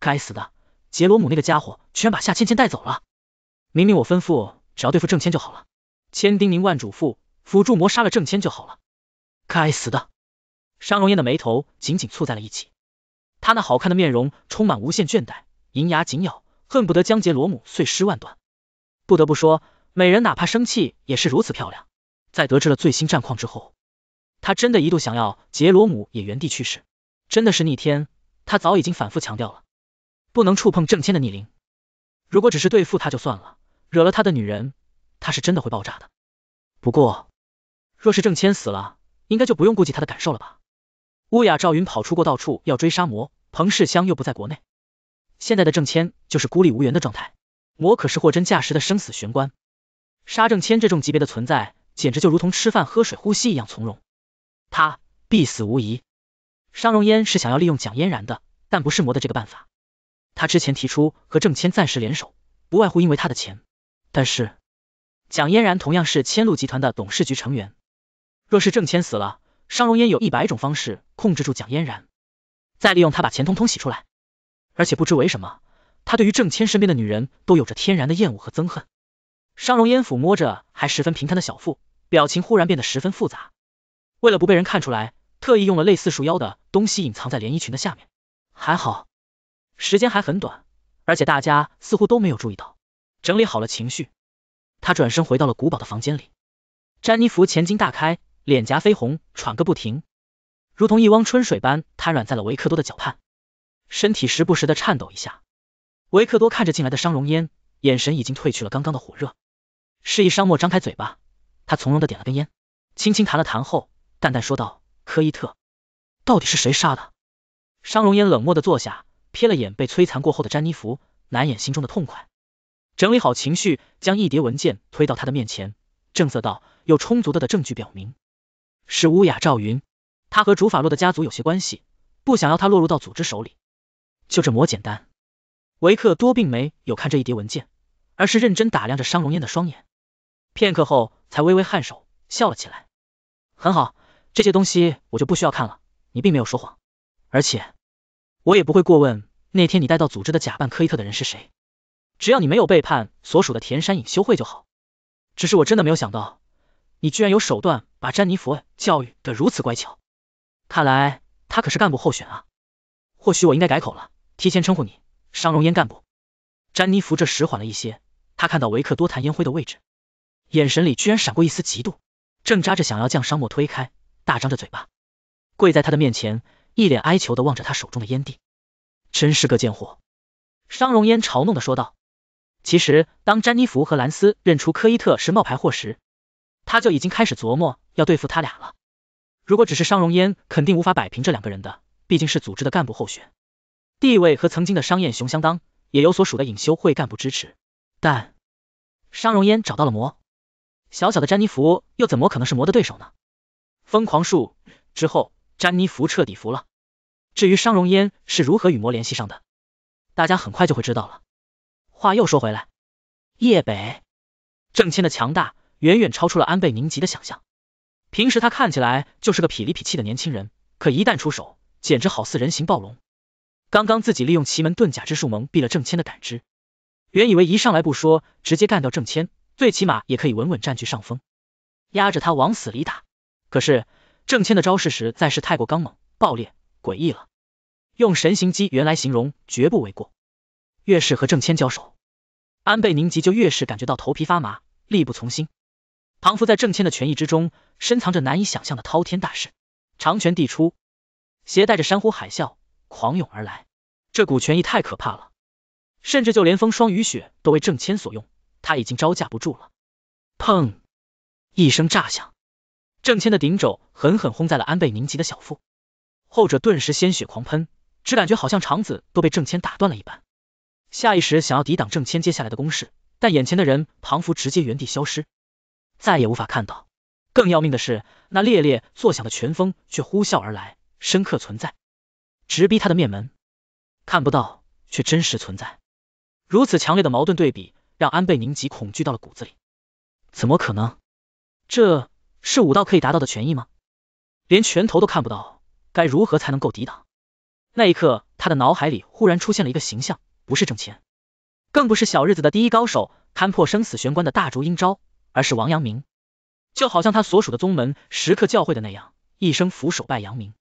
该死的，杰罗姆那个家伙居然把夏芊芊带走了！明明我吩咐只要对付郑谦就好了，千叮咛万嘱咐，辅助魔杀了郑谦就好了。该死的！商容烟的眉头紧紧蹙在了一起，她那好看的面容充满无限倦怠，银牙紧咬，恨不得将杰罗姆碎尸万段。不得不说，美人哪怕生气也是如此漂亮。在得知了最新战况之后，她真的一度想要杰罗姆也原地去世，真的是逆天！她早已经反复强调了。不能触碰郑谦的逆鳞，如果只是对付他就算了，惹了他的女人，他是真的会爆炸的。不过，若是郑谦死了，应该就不用顾及他的感受了吧？乌雅赵云跑出过，到处要追杀魔，彭世香又不在国内，现在的郑谦就是孤立无援的状态。魔可是货真价实的生死玄关，杀郑谦这种级别的存在，简直就如同吃饭喝水呼吸一样从容，他必死无疑。商容烟是想要利用蒋嫣然的，但不是魔的这个办法。他之前提出和郑谦暂时联手，不外乎因为他的钱。但是，蒋嫣然同样是千路集团的董事局成员，若是郑谦死了，商荣烟有一百种方式控制住蒋嫣然，再利用他把钱通通洗出来。而且不知为什么，他对于郑谦身边的女人都有着天然的厌恶和憎恨。商荣烟抚摸着还十分平坦的小腹，表情忽然变得十分复杂。为了不被人看出来，特意用了类似束腰的东西隐藏在连衣裙的下面。还好。时间还很短，而且大家似乎都没有注意到。整理好了情绪，他转身回到了古堡的房间里。詹妮弗前襟大开，脸颊绯红，喘个不停，如同一汪春水般瘫软在了维克多的脚畔，身体时不时的颤抖一下。维克多看着进来的商容烟，眼神已经褪去了刚刚的火热，示意商莫张开嘴巴，他从容的点了根烟，轻轻弹了弹后，淡淡说道：“科伊特，到底是谁杀的？”商容烟冷漠的坐下。瞥了眼被摧残过后的詹妮弗，难掩心中的痛快，整理好情绪，将一叠文件推到他的面前，正色道：“有充足的的证据表明，是乌雅赵云，他和主法洛的家族有些关系，不想要他落入到组织手里，就这么简单。”维克多并没有看这一叠文件，而是认真打量着商容烟的双眼，片刻后才微微颔首，笑了起来：“很好，这些东西我就不需要看了，你并没有说谎，而且。”我也不会过问那天你带到组织的假扮科伊特的人是谁，只要你没有背叛所属的田山隐修会就好。只是我真的没有想到，你居然有手段把詹妮弗教育的如此乖巧，看来他可是干部候选啊。或许我应该改口了，提前称呼你商荣烟干部。詹妮弗这时缓了一些，他看到维克多弹烟灰的位置，眼神里居然闪过一丝嫉妒，挣扎着想要将商莫推开，大张着嘴巴，跪在他的面前。一脸哀求的望着他手中的烟蒂，真是个贱货。商容烟嘲弄的说道。其实当詹妮弗和兰斯认出科伊特是冒牌货时，他就已经开始琢磨要对付他俩了。如果只是商容烟，肯定无法摆平这两个人的，毕竟是组织的干部候选，地位和曾经的商彦雄相当，也有所属的隐修会干部支持。但商容烟找到了魔，小小的詹妮弗又怎么可能是魔的对手呢？疯狂术之后。詹妮弗彻底服了。至于商容烟是如何与魔联系上的，大家很快就会知道了。话又说回来，叶北郑谦的强大远远超出了安倍宁吉的想象。平时他看起来就是个痞里痞气的年轻人，可一旦出手，简直好似人形暴龙。刚刚自己利用奇门遁甲之术蒙蔽了郑谦的感知，原以为一上来不说，直接干掉郑谦，最起码也可以稳稳占据上风，压着他往死里打。可是。郑谦的招式实在是太过刚猛、暴烈、诡异了，用神行机原来形容绝不为过。越是和郑谦交手，安倍宁吉就越是感觉到头皮发麻、力不从心。彷佛在郑谦的权益之中，深藏着难以想象的滔天大势。长拳递出，携带着山呼海啸，狂涌而来。这股权益太可怕了，甚至就连风霜雨雪都为郑谦所用。他已经招架不住了。砰！一声炸响。郑千的顶肘狠狠轰在了安倍宁吉的小腹，后者顿时鲜血狂喷，只感觉好像肠子都被郑千打断了一般。下意识想要抵挡郑千接下来的攻势，但眼前的人庞福直接原地消失，再也无法看到。更要命的是，那烈烈作响的拳风却呼啸而来，深刻存在，直逼他的面门。看不到，却真实存在。如此强烈的矛盾对比，让安倍宁吉恐惧到了骨子里。怎么可能？这？是武道可以达到的权益吗？连拳头都看不到，该如何才能够抵挡？那一刻，他的脑海里忽然出现了一个形象，不是郑谦，更不是小日子的第一高手勘破生死玄关的大竹阴招，而是王阳明。就好像他所属的宗门时刻教会的那样，一生俯首拜阳明，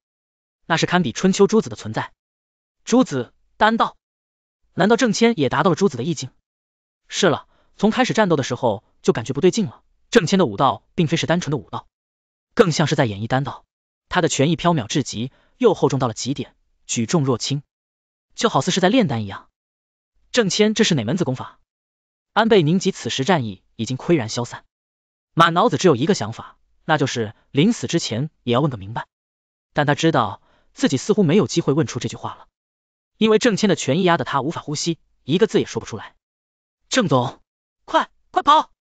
那是堪比春秋诸子的存在。诸子丹道，难道郑谦也达到了诸子的意境？是了，从开始战斗的时候就感觉不对劲了。郑谦的武道并非是单纯的武道，更像是在演绎丹道。他的拳意飘渺至极，又厚重到了极点，举重若轻，就好似是在炼丹一样。郑谦，这是哪门子功法？安倍宁吉此时战意已经岿然消散，满脑子只有一个想法，那就是临死之前也要问个明白。但他知道自己似乎没有机会问出这句话了，因为郑谦的拳意压得他无法呼吸，一个字也说不出来。郑总，快快跑！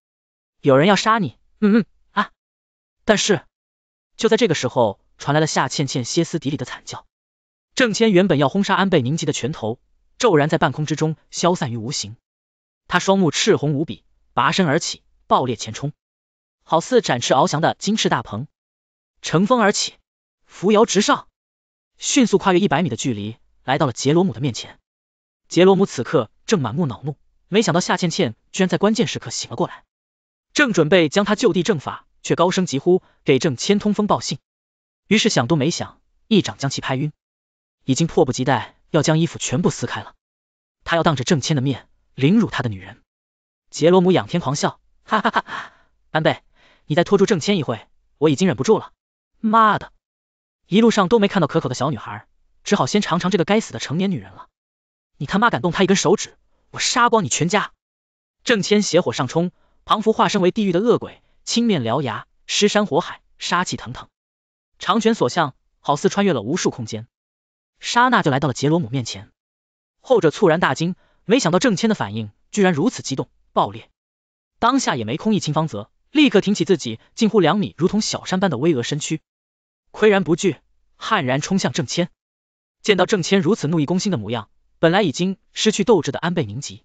有人要杀你，嗯嗯啊！但是就在这个时候，传来了夏倩倩歇斯底里的惨叫。郑谦原本要轰杀安倍凝集的拳头，骤然在半空之中消散于无形。他双目赤红无比，拔身而起，爆裂前冲，好似展翅翱翔的金翅大鹏，乘风而起，扶摇直上，迅速跨越一百米的距离，来到了杰罗姆的面前。杰罗姆此刻正满目恼怒，没想到夏倩倩居然在关键时刻醒了过来。正准备将他就地正法，却高声疾呼给郑千通风报信，于是想都没想，一掌将其拍晕，已经迫不及待要将衣服全部撕开了，他要当着郑千的面凌辱他的女人。杰罗姆仰天狂笑，哈哈哈！安倍，你再拖住郑千一会，我已经忍不住了。妈的，一路上都没看到可口的小女孩，只好先尝尝这个该死的成年女人了。你他妈敢动她一根手指，我杀光你全家！郑千邪火上冲。庞福化身为地狱的恶鬼，青面獠牙，尸山火海，杀气腾腾，长拳所向，好似穿越了无数空间，刹那就来到了杰罗姆面前。后者猝然大惊，没想到郑谦的反应居然如此激动爆裂，当下也没空一清方泽，立刻挺起自己近乎两米、如同小山般的巍峨身躯，岿然不惧，悍然冲向郑谦。见到郑谦如此怒意攻心的模样，本来已经失去斗志的安倍宁吉，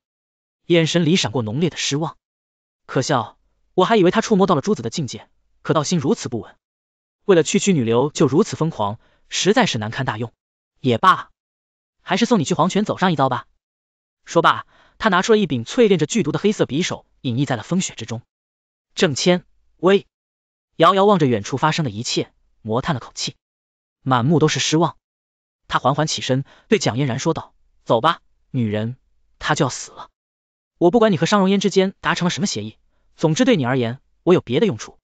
眼神里闪过浓烈的失望。可笑，我还以为他触摸到了珠子的境界，可道心如此不稳，为了区区女流就如此疯狂，实在是难堪大用。也罢，还是送你去黄泉走上一遭吧。说罢，他拿出了一柄淬炼着剧毒的黑色匕首，隐匿在了风雪之中。郑谦，喂，遥遥望着远处发生的一切，魔叹了口气，满目都是失望。他缓缓起身，对蒋嫣然说道：“走吧，女人，她就要死了。”我不管你和商容烟之间达成了什么协议，总之对你而言，我有别的用处。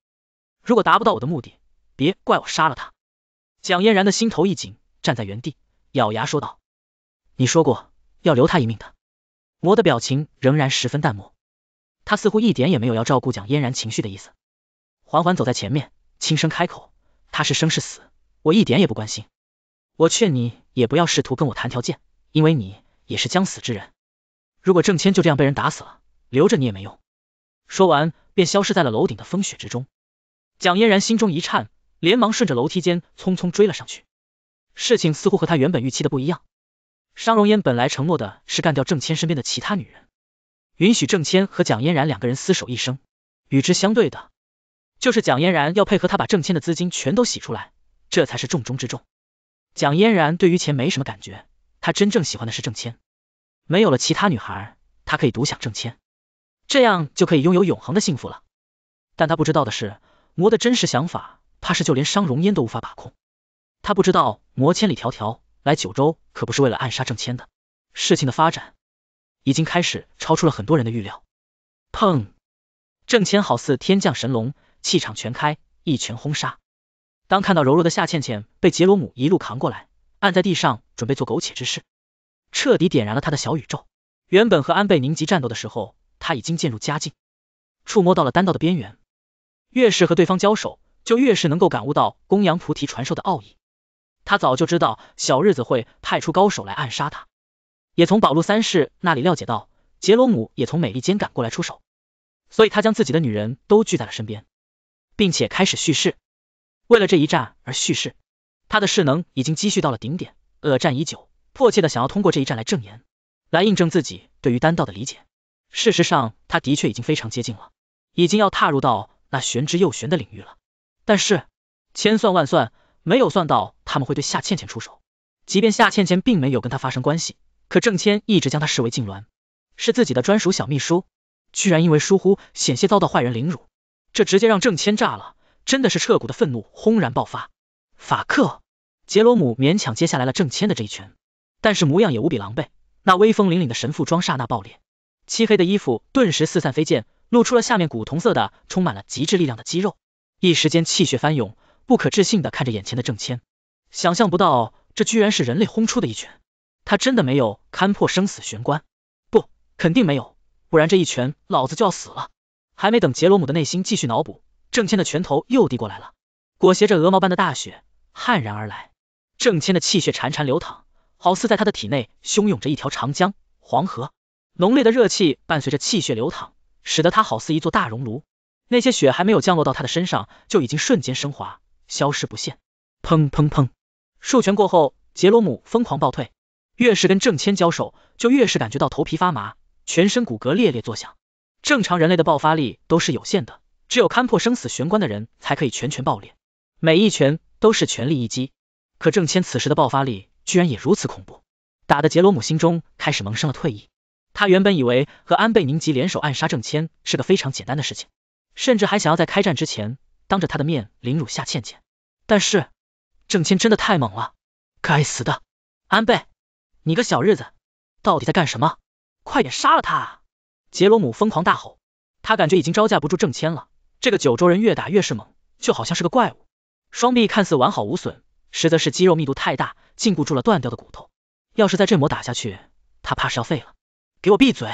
如果达不到我的目的，别怪我杀了他。蒋嫣然的心头一紧，站在原地，咬牙说道：“你说过要留他一命的。”魔的表情仍然十分淡漠，他似乎一点也没有要照顾蒋嫣然情绪的意思，缓缓走在前面，轻声开口：“他是生是死，我一点也不关心。我劝你也不要试图跟我谈条件，因为你也是将死之人。”如果郑谦就这样被人打死了，留着你也没用。说完，便消失在了楼顶的风雪之中。蒋嫣然心中一颤，连忙顺着楼梯间匆匆追了上去。事情似乎和他原本预期的不一样。商容烟本来承诺的是干掉郑谦身边的其他女人，允许郑谦和蒋嫣然两个人厮守一生。与之相对的，就是蒋嫣然要配合他把郑谦的资金全都洗出来，这才是重中之重。蒋嫣然对于钱没什么感觉，她真正喜欢的是郑谦。没有了其他女孩，他可以独享正千，这样就可以拥有永恒的幸福了。但他不知道的是，魔的真实想法，怕是就连商容烟都无法把控。他不知道魔千里迢迢来九州，可不是为了暗杀郑千的。事情的发展已经开始超出了很多人的预料。砰！郑谦好似天降神龙，气场全开，一拳轰杀。当看到柔弱的夏倩倩被杰罗姆一路扛过来，按在地上准备做苟且之事。彻底点燃了他的小宇宙。原本和安倍宁吉战斗的时候，他已经渐入佳境，触摸到了丹道的边缘。越是和对方交手，就越是能够感悟到公羊菩提传授的奥义。他早就知道小日子会派出高手来暗杀他，也从宝路三世那里了解到杰罗姆也从美利坚赶过来出手，所以他将自己的女人都聚在了身边，并且开始蓄势，为了这一战而蓄势。他的势能已经积蓄到了顶点，恶战已久。迫切的想要通过这一战来证言，来印证自己对于丹道的理解。事实上，他的确已经非常接近了，已经要踏入到那玄之又玄的领域了。但是千算万算，没有算到他们会对夏倩倩出手。即便夏倩倩并没有跟他发生关系，可郑谦一直将她视为痉挛，是自己的专属小秘书，居然因为疏忽险些遭到坏人凌辱，这直接让郑谦炸了，真的是彻骨的愤怒轰然爆发。法克，杰罗姆勉强接下来了郑谦的这一拳。但是模样也无比狼狈，那威风凛凛的神父装刹那爆裂，漆黑的衣服顿时四散飞溅，露出了下面古铜色的、充满了极致力量的肌肉。一时间气血翻涌，不可置信的看着眼前的郑谦，想象不到这居然是人类轰出的一拳，他真的没有勘破生死玄关，不，肯定没有，不然这一拳老子就要死了。还没等杰罗姆的内心继续脑补，郑谦的拳头又递过来了，裹挟着鹅毛般的大雪，悍然而来。郑谦的气血潺潺流淌。好似在他的体内汹涌着一条长江、黄河，浓烈的热气伴随着气血流淌，使得他好似一座大熔炉。那些雪还没有降落到他的身上，就已经瞬间升华，消失不见。砰砰砰！数拳过后，杰罗姆疯狂暴退。越是跟郑谦交手，就越是感觉到头皮发麻，全身骨骼裂裂作响。正常人类的爆发力都是有限的，只有勘破生死玄关的人才可以全拳爆裂，每一拳都是全力一击。可郑谦此时的爆发力。居然也如此恐怖，打的杰罗姆心中开始萌生了退意。他原本以为和安倍宁吉联手暗杀郑谦是个非常简单的事情，甚至还想要在开战之前当着他的面凌辱夏倩倩。但是郑谦真的太猛了！该死的安倍，你个小日子到底在干什么？快点杀了他！杰罗姆疯狂大吼，他感觉已经招架不住郑谦了。这个九州人越打越是猛，就好像是个怪物。双臂看似完好无损，实则是肌肉密度太大。禁锢住了断掉的骨头，要是在这魔打下去，他怕是要废了。给我闭嘴！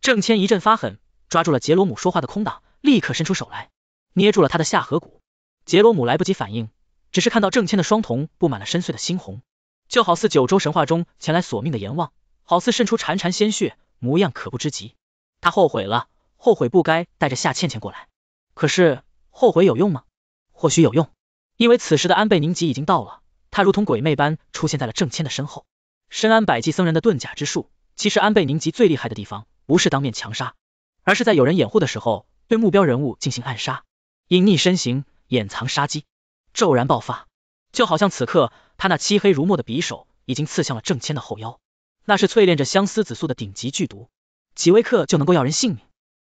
郑谦一阵发狠，抓住了杰罗姆说话的空档，立刻伸出手来，捏住了他的下颌骨。杰罗姆来不及反应，只是看到郑谦的双瞳布满了深邃的猩红，就好似九州神话中前来索命的阎王，好似渗出潺潺鲜血，模样可怖之极。他后悔了，后悔不该带着夏倩倩过来，可是后悔有用吗？或许有用，因为此时的安倍宁吉已经到了。他如同鬼魅般出现在了郑谦的身后，深谙百济僧人的遁甲之术。其实安倍宁吉最厉害的地方，不是当面强杀，而是在有人掩护的时候，对目标人物进行暗杀，隐匿身形，掩藏杀机，骤然爆发。就好像此刻，他那漆黑如墨的匕首已经刺向了郑谦的后腰，那是淬炼着相思紫素的顶级剧毒，几微克就能够要人性命，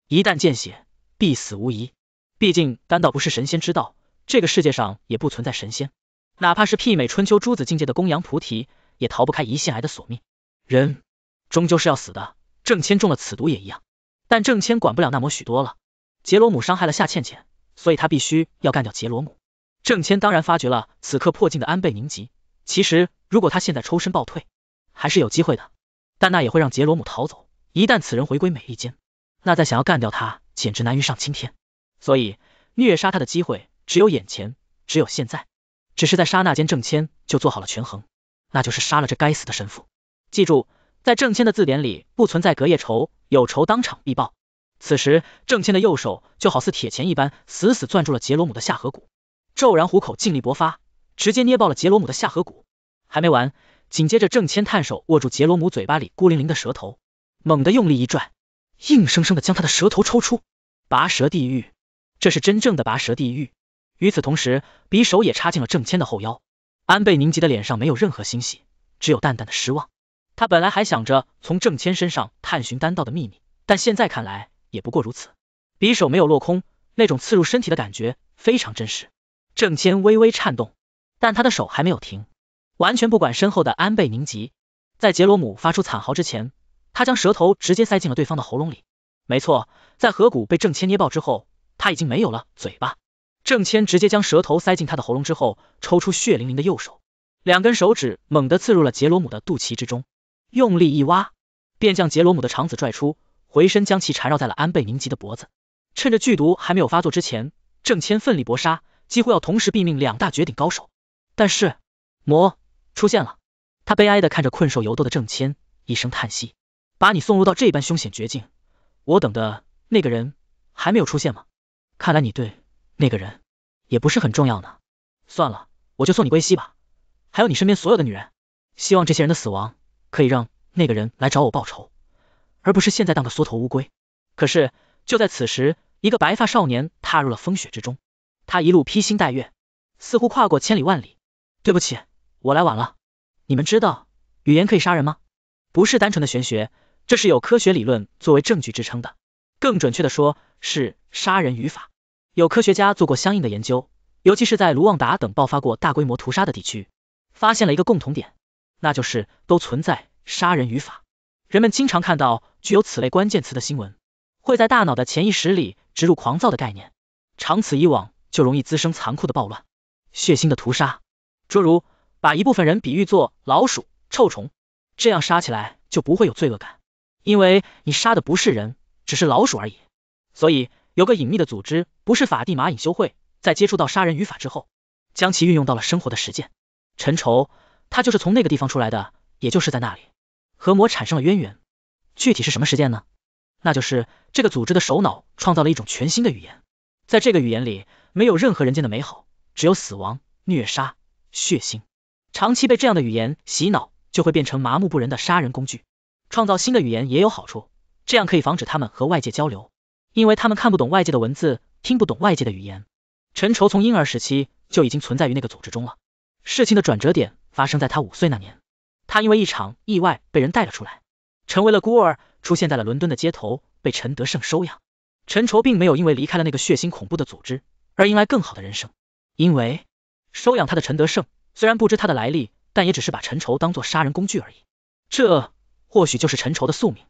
一旦见血，必死无疑。毕竟丹道不是神仙之道，这个世界上也不存在神仙。哪怕是媲美春秋诸子境界的公羊菩提，也逃不开胰腺癌的索命。人终究是要死的，郑谦中了此毒也一样。但郑谦管不了那么许多了。杰罗姆伤害了夏倩倩，所以他必须要干掉杰罗姆。郑谦当然发觉了此刻破镜的安倍宁吉。其实如果他现在抽身暴退，还是有机会的。但那也会让杰罗姆逃走。一旦此人回归美利坚，那再想要干掉他简直难于上青天。所以虐杀他的机会只有眼前，只有现在。只是在刹那间，郑谦就做好了权衡，那就是杀了这该死的神父。记住，在郑谦的字典里不存在隔夜仇，有仇当场必报。此时，郑谦的右手就好似铁钳一般，死死攥住了杰罗姆的下颌骨，骤然虎口尽力勃发，直接捏爆了杰罗姆的下颌骨。还没完，紧接着郑谦探手握住杰罗姆嘴巴里孤零零的舌头，猛地用力一拽，硬生生的将他的舌头抽出。拔舌地狱，这是真正的拔舌地狱。与此同时，匕首也插进了郑谦的后腰。安倍宁吉的脸上没有任何欣喜，只有淡淡的失望。他本来还想着从郑谦身上探寻丹道的秘密，但现在看来也不过如此。匕首没有落空，那种刺入身体的感觉非常真实。郑谦微微颤动，但他的手还没有停，完全不管身后的安倍宁吉。在杰罗姆发出惨嚎之前，他将舌头直接塞进了对方的喉咙里。没错，在颌骨被郑谦捏爆之后，他已经没有了嘴巴。郑谦直接将舌头塞进他的喉咙之后，抽出血淋淋的右手，两根手指猛地刺入了杰罗姆的肚脐之中，用力一挖，便将杰罗姆的肠子拽出，回身将其缠绕在了安倍宁吉的脖子。趁着剧毒还没有发作之前，郑谦奋力搏杀，几乎要同时毙命两大绝顶高手。但是魔出现了，他悲哀的看着困兽犹斗的郑谦，一声叹息，把你送入到这般凶险绝境，我等的那个人还没有出现吗？看来你对。那个人也不是很重要呢。算了，我就送你归西吧。还有你身边所有的女人，希望这些人的死亡可以让那个人来找我报仇，而不是现在当个缩头乌龟。可是就在此时，一个白发少年踏入了风雪之中，他一路披星戴月，似乎跨过千里万里。对不起，我来晚了。你们知道语言可以杀人吗？不是单纯的玄学，这是有科学理论作为证据支撑的。更准确的说，是杀人语法。有科学家做过相应的研究，尤其是在卢旺达等爆发过大规模屠杀的地区，发现了一个共同点，那就是都存在杀人语法。人们经常看到具有此类关键词的新闻，会在大脑的潜意识里植入狂躁的概念，长此以往就容易滋生残酷的暴乱、血腥的屠杀。诸如把一部分人比喻作老鼠、臭虫，这样杀起来就不会有罪恶感，因为你杀的不是人，只是老鼠而已。所以。有个隐秘的组织，不是法蒂玛隐修会，在接触到杀人语法之后，将其运用到了生活的实践。陈愁，他就是从那个地方出来的，也就是在那里和魔产生了渊源。具体是什么实践呢？那就是这个组织的首脑创造了一种全新的语言，在这个语言里没有任何人间的美好，只有死亡、虐杀、血腥。长期被这样的语言洗脑，就会变成麻木不仁的杀人工具。创造新的语言也有好处，这样可以防止他们和外界交流。因为他们看不懂外界的文字，听不懂外界的语言。陈愁从婴儿时期就已经存在于那个组织中了。事情的转折点发生在他五岁那年，他因为一场意外被人带了出来，成为了孤儿，出现在了伦敦的街头，被陈德胜收养。陈愁并没有因为离开了那个血腥恐怖的组织而迎来更好的人生，因为收养他的陈德胜虽然不知他的来历，但也只是把陈愁当做杀人工具而已。这或许就是陈愁的宿命。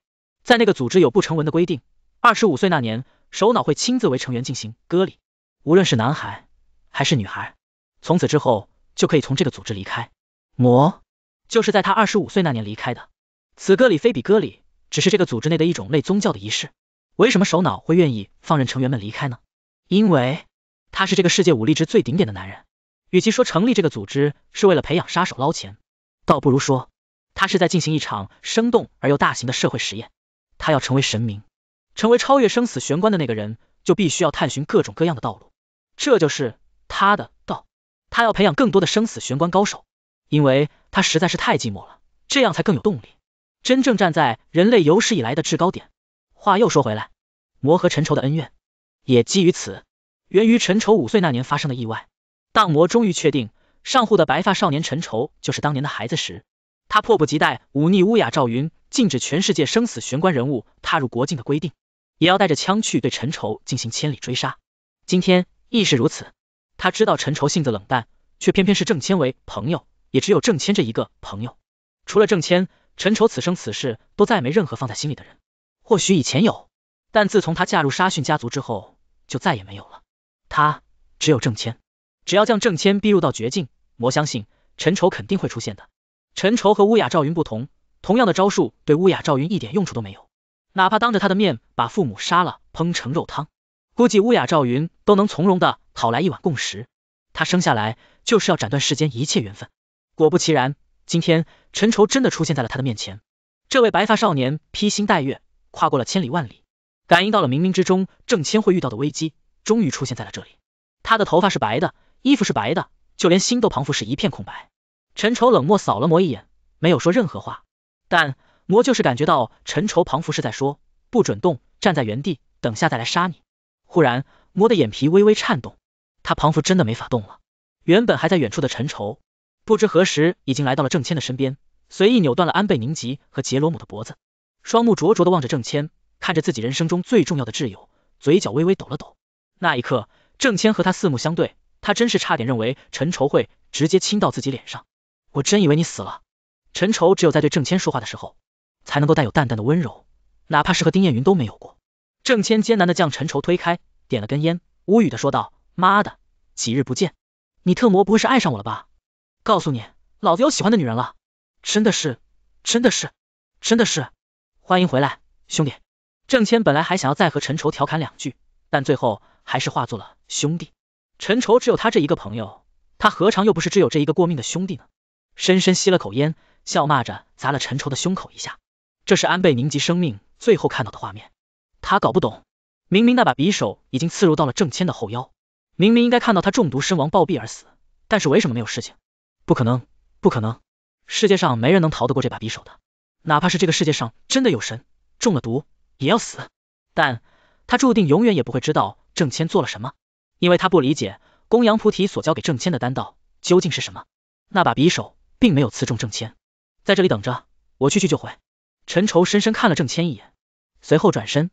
在那个组织有不成文的规定。二十五岁那年，首脑会亲自为成员进行割礼，无论是男孩还是女孩，从此之后就可以从这个组织离开。魔，就是在他二十五岁那年离开的。此割礼非彼割礼，只是这个组织内的一种类宗教的仪式。为什么首脑会愿意放任成员们离开呢？因为他是这个世界武力值最顶点的男人。与其说成立这个组织是为了培养杀手捞钱，倒不如说他是在进行一场生动而又大型的社会实验。他要成为神明。成为超越生死玄关的那个人，就必须要探寻各种各样的道路，这就是他的道。他要培养更多的生死玄关高手，因为他实在是太寂寞了，这样才更有动力，真正站在人类有史以来的制高点。话又说回来，魔和陈愁的恩怨也基于此，源于陈愁五岁那年发生的意外。大魔终于确定上户的白发少年陈愁就是当年的孩子时，他迫不及待忤逆乌雅赵云，禁止全世界生死玄关人物踏入国境的规定。也要带着枪去对陈愁进行千里追杀，今天亦是如此。他知道陈愁性子冷淡，却偏偏是郑谦为朋友，也只有郑谦这一个朋友。除了郑谦，陈愁此生此世都再没任何放在心里的人。或许以前有，但自从他嫁入沙逊家族之后，就再也没有了。他只有郑谦，只要将郑谦逼入到绝境，魔相信陈愁肯定会出现的。陈愁和乌雅赵云不同，同样的招数对乌雅赵云一点用处都没有。哪怕当着他的面把父母杀了烹成肉汤，估计乌雅赵云都能从容的讨来一碗共食。他生下来就是要斩断世间一切缘分。果不其然，今天陈愁真的出现在了他的面前。这位白发少年披星戴月，跨过了千里万里，感应到了冥冥之中郑千会遇到的危机，终于出现在了这里。他的头发是白的，衣服是白的，就连心都彷佛是一片空白。陈愁冷漠扫了魔一眼，没有说任何话，但。魔就是感觉到陈愁庞佛是在说不准动，站在原地，等下再来杀你。忽然，魔的眼皮微微颤动，他庞佛真的没法动了。原本还在远处的陈愁，不知何时已经来到了郑谦的身边，随意扭断了安倍宁吉和杰罗姆的脖子，双目灼灼的望着郑谦，看着自己人生中最重要的挚友，嘴角微微抖了抖。那一刻，郑谦和他四目相对，他真是差点认为陈愁会直接亲到自己脸上。我真以为你死了。陈愁只有在对郑谦说话的时候。才能够带有淡淡的温柔，哪怕是和丁彦云都没有过。郑谦艰难的将陈愁推开，点了根烟，无语的说道：“妈的，几日不见，你特么不会是爱上我了吧？告诉你，老子有喜欢的女人了，真的是，真的是，真的是。欢迎回来，兄弟。”郑谦本来还想要再和陈愁调侃两句，但最后还是化作了兄弟。陈愁只有他这一个朋友，他何尝又不是只有这一个过命的兄弟呢？深深吸了口烟，笑骂着砸了陈愁的胸口一下。这是安倍宁吉生命最后看到的画面，他搞不懂，明明那把匕首已经刺入到了郑谦的后腰，明明应该看到他中毒身亡暴毙而死，但是为什么没有事情？不可能，不可能，世界上没人能逃得过这把匕首的，哪怕是这个世界上真的有神，中了毒也要死，但他注定永远也不会知道郑谦做了什么，因为他不理解公羊菩提所教给郑谦的丹道究竟是什么。那把匕首并没有刺中郑谦，在这里等着，我去去就回。陈愁深深看了郑千一眼，随后转身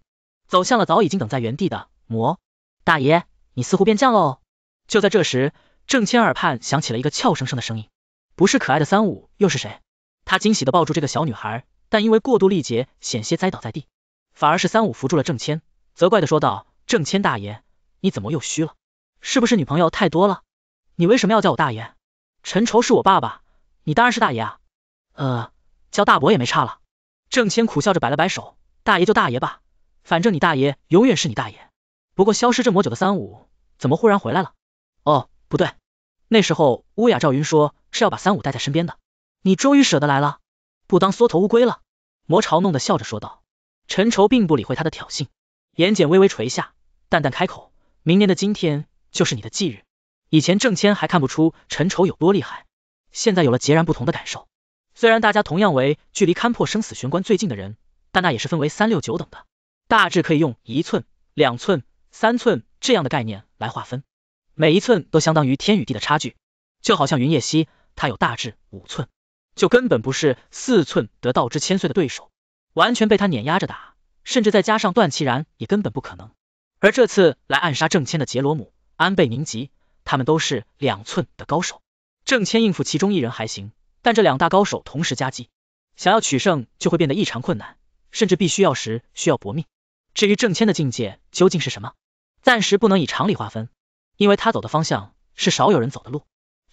走向了早已经等在原地的魔大爷，你似乎变犟了哦。就在这时，郑千耳畔响起了一个俏生生的声音，不是可爱的三五又是谁？他惊喜的抱住这个小女孩，但因为过度力竭，险些栽倒在地，反而是三五扶住了郑千，责怪的说道：“郑千大爷，你怎么又虚了？是不是女朋友太多了？你为什么要叫我大爷？陈愁是我爸爸，你当然是大爷啊，呃，叫大伯也没差了。”郑谦苦笑着摆了摆手，大爷就大爷吧，反正你大爷永远是你大爷。不过消失这么久的三五，怎么忽然回来了？哦，不对，那时候乌雅赵云说是要把三五带在身边的，你终于舍得来了，不当缩头乌龟了。魔嘲弄的笑着说道。陈愁并不理会他的挑衅，眼睑微微垂下，淡淡开口，明年的今天就是你的忌日。以前郑谦还看不出陈愁有多厉害，现在有了截然不同的感受。虽然大家同样为距离勘破生死玄关最近的人，但那也是分为三六九等的，大致可以用一寸、两寸、三寸这样的概念来划分，每一寸都相当于天与地的差距，就好像云夜熙，他有大致五寸，就根本不是四寸得道之千岁的对手，完全被他碾压着打，甚至再加上段其然也根本不可能。而这次来暗杀郑谦的杰罗姆、安倍宁吉，他们都是两寸的高手，郑谦应付其中一人还行。但这两大高手同时夹击，想要取胜就会变得异常困难，甚至必须要时需要搏命。至于郑谦的境界究竟是什么，暂时不能以常理划分，因为他走的方向是少有人走的路，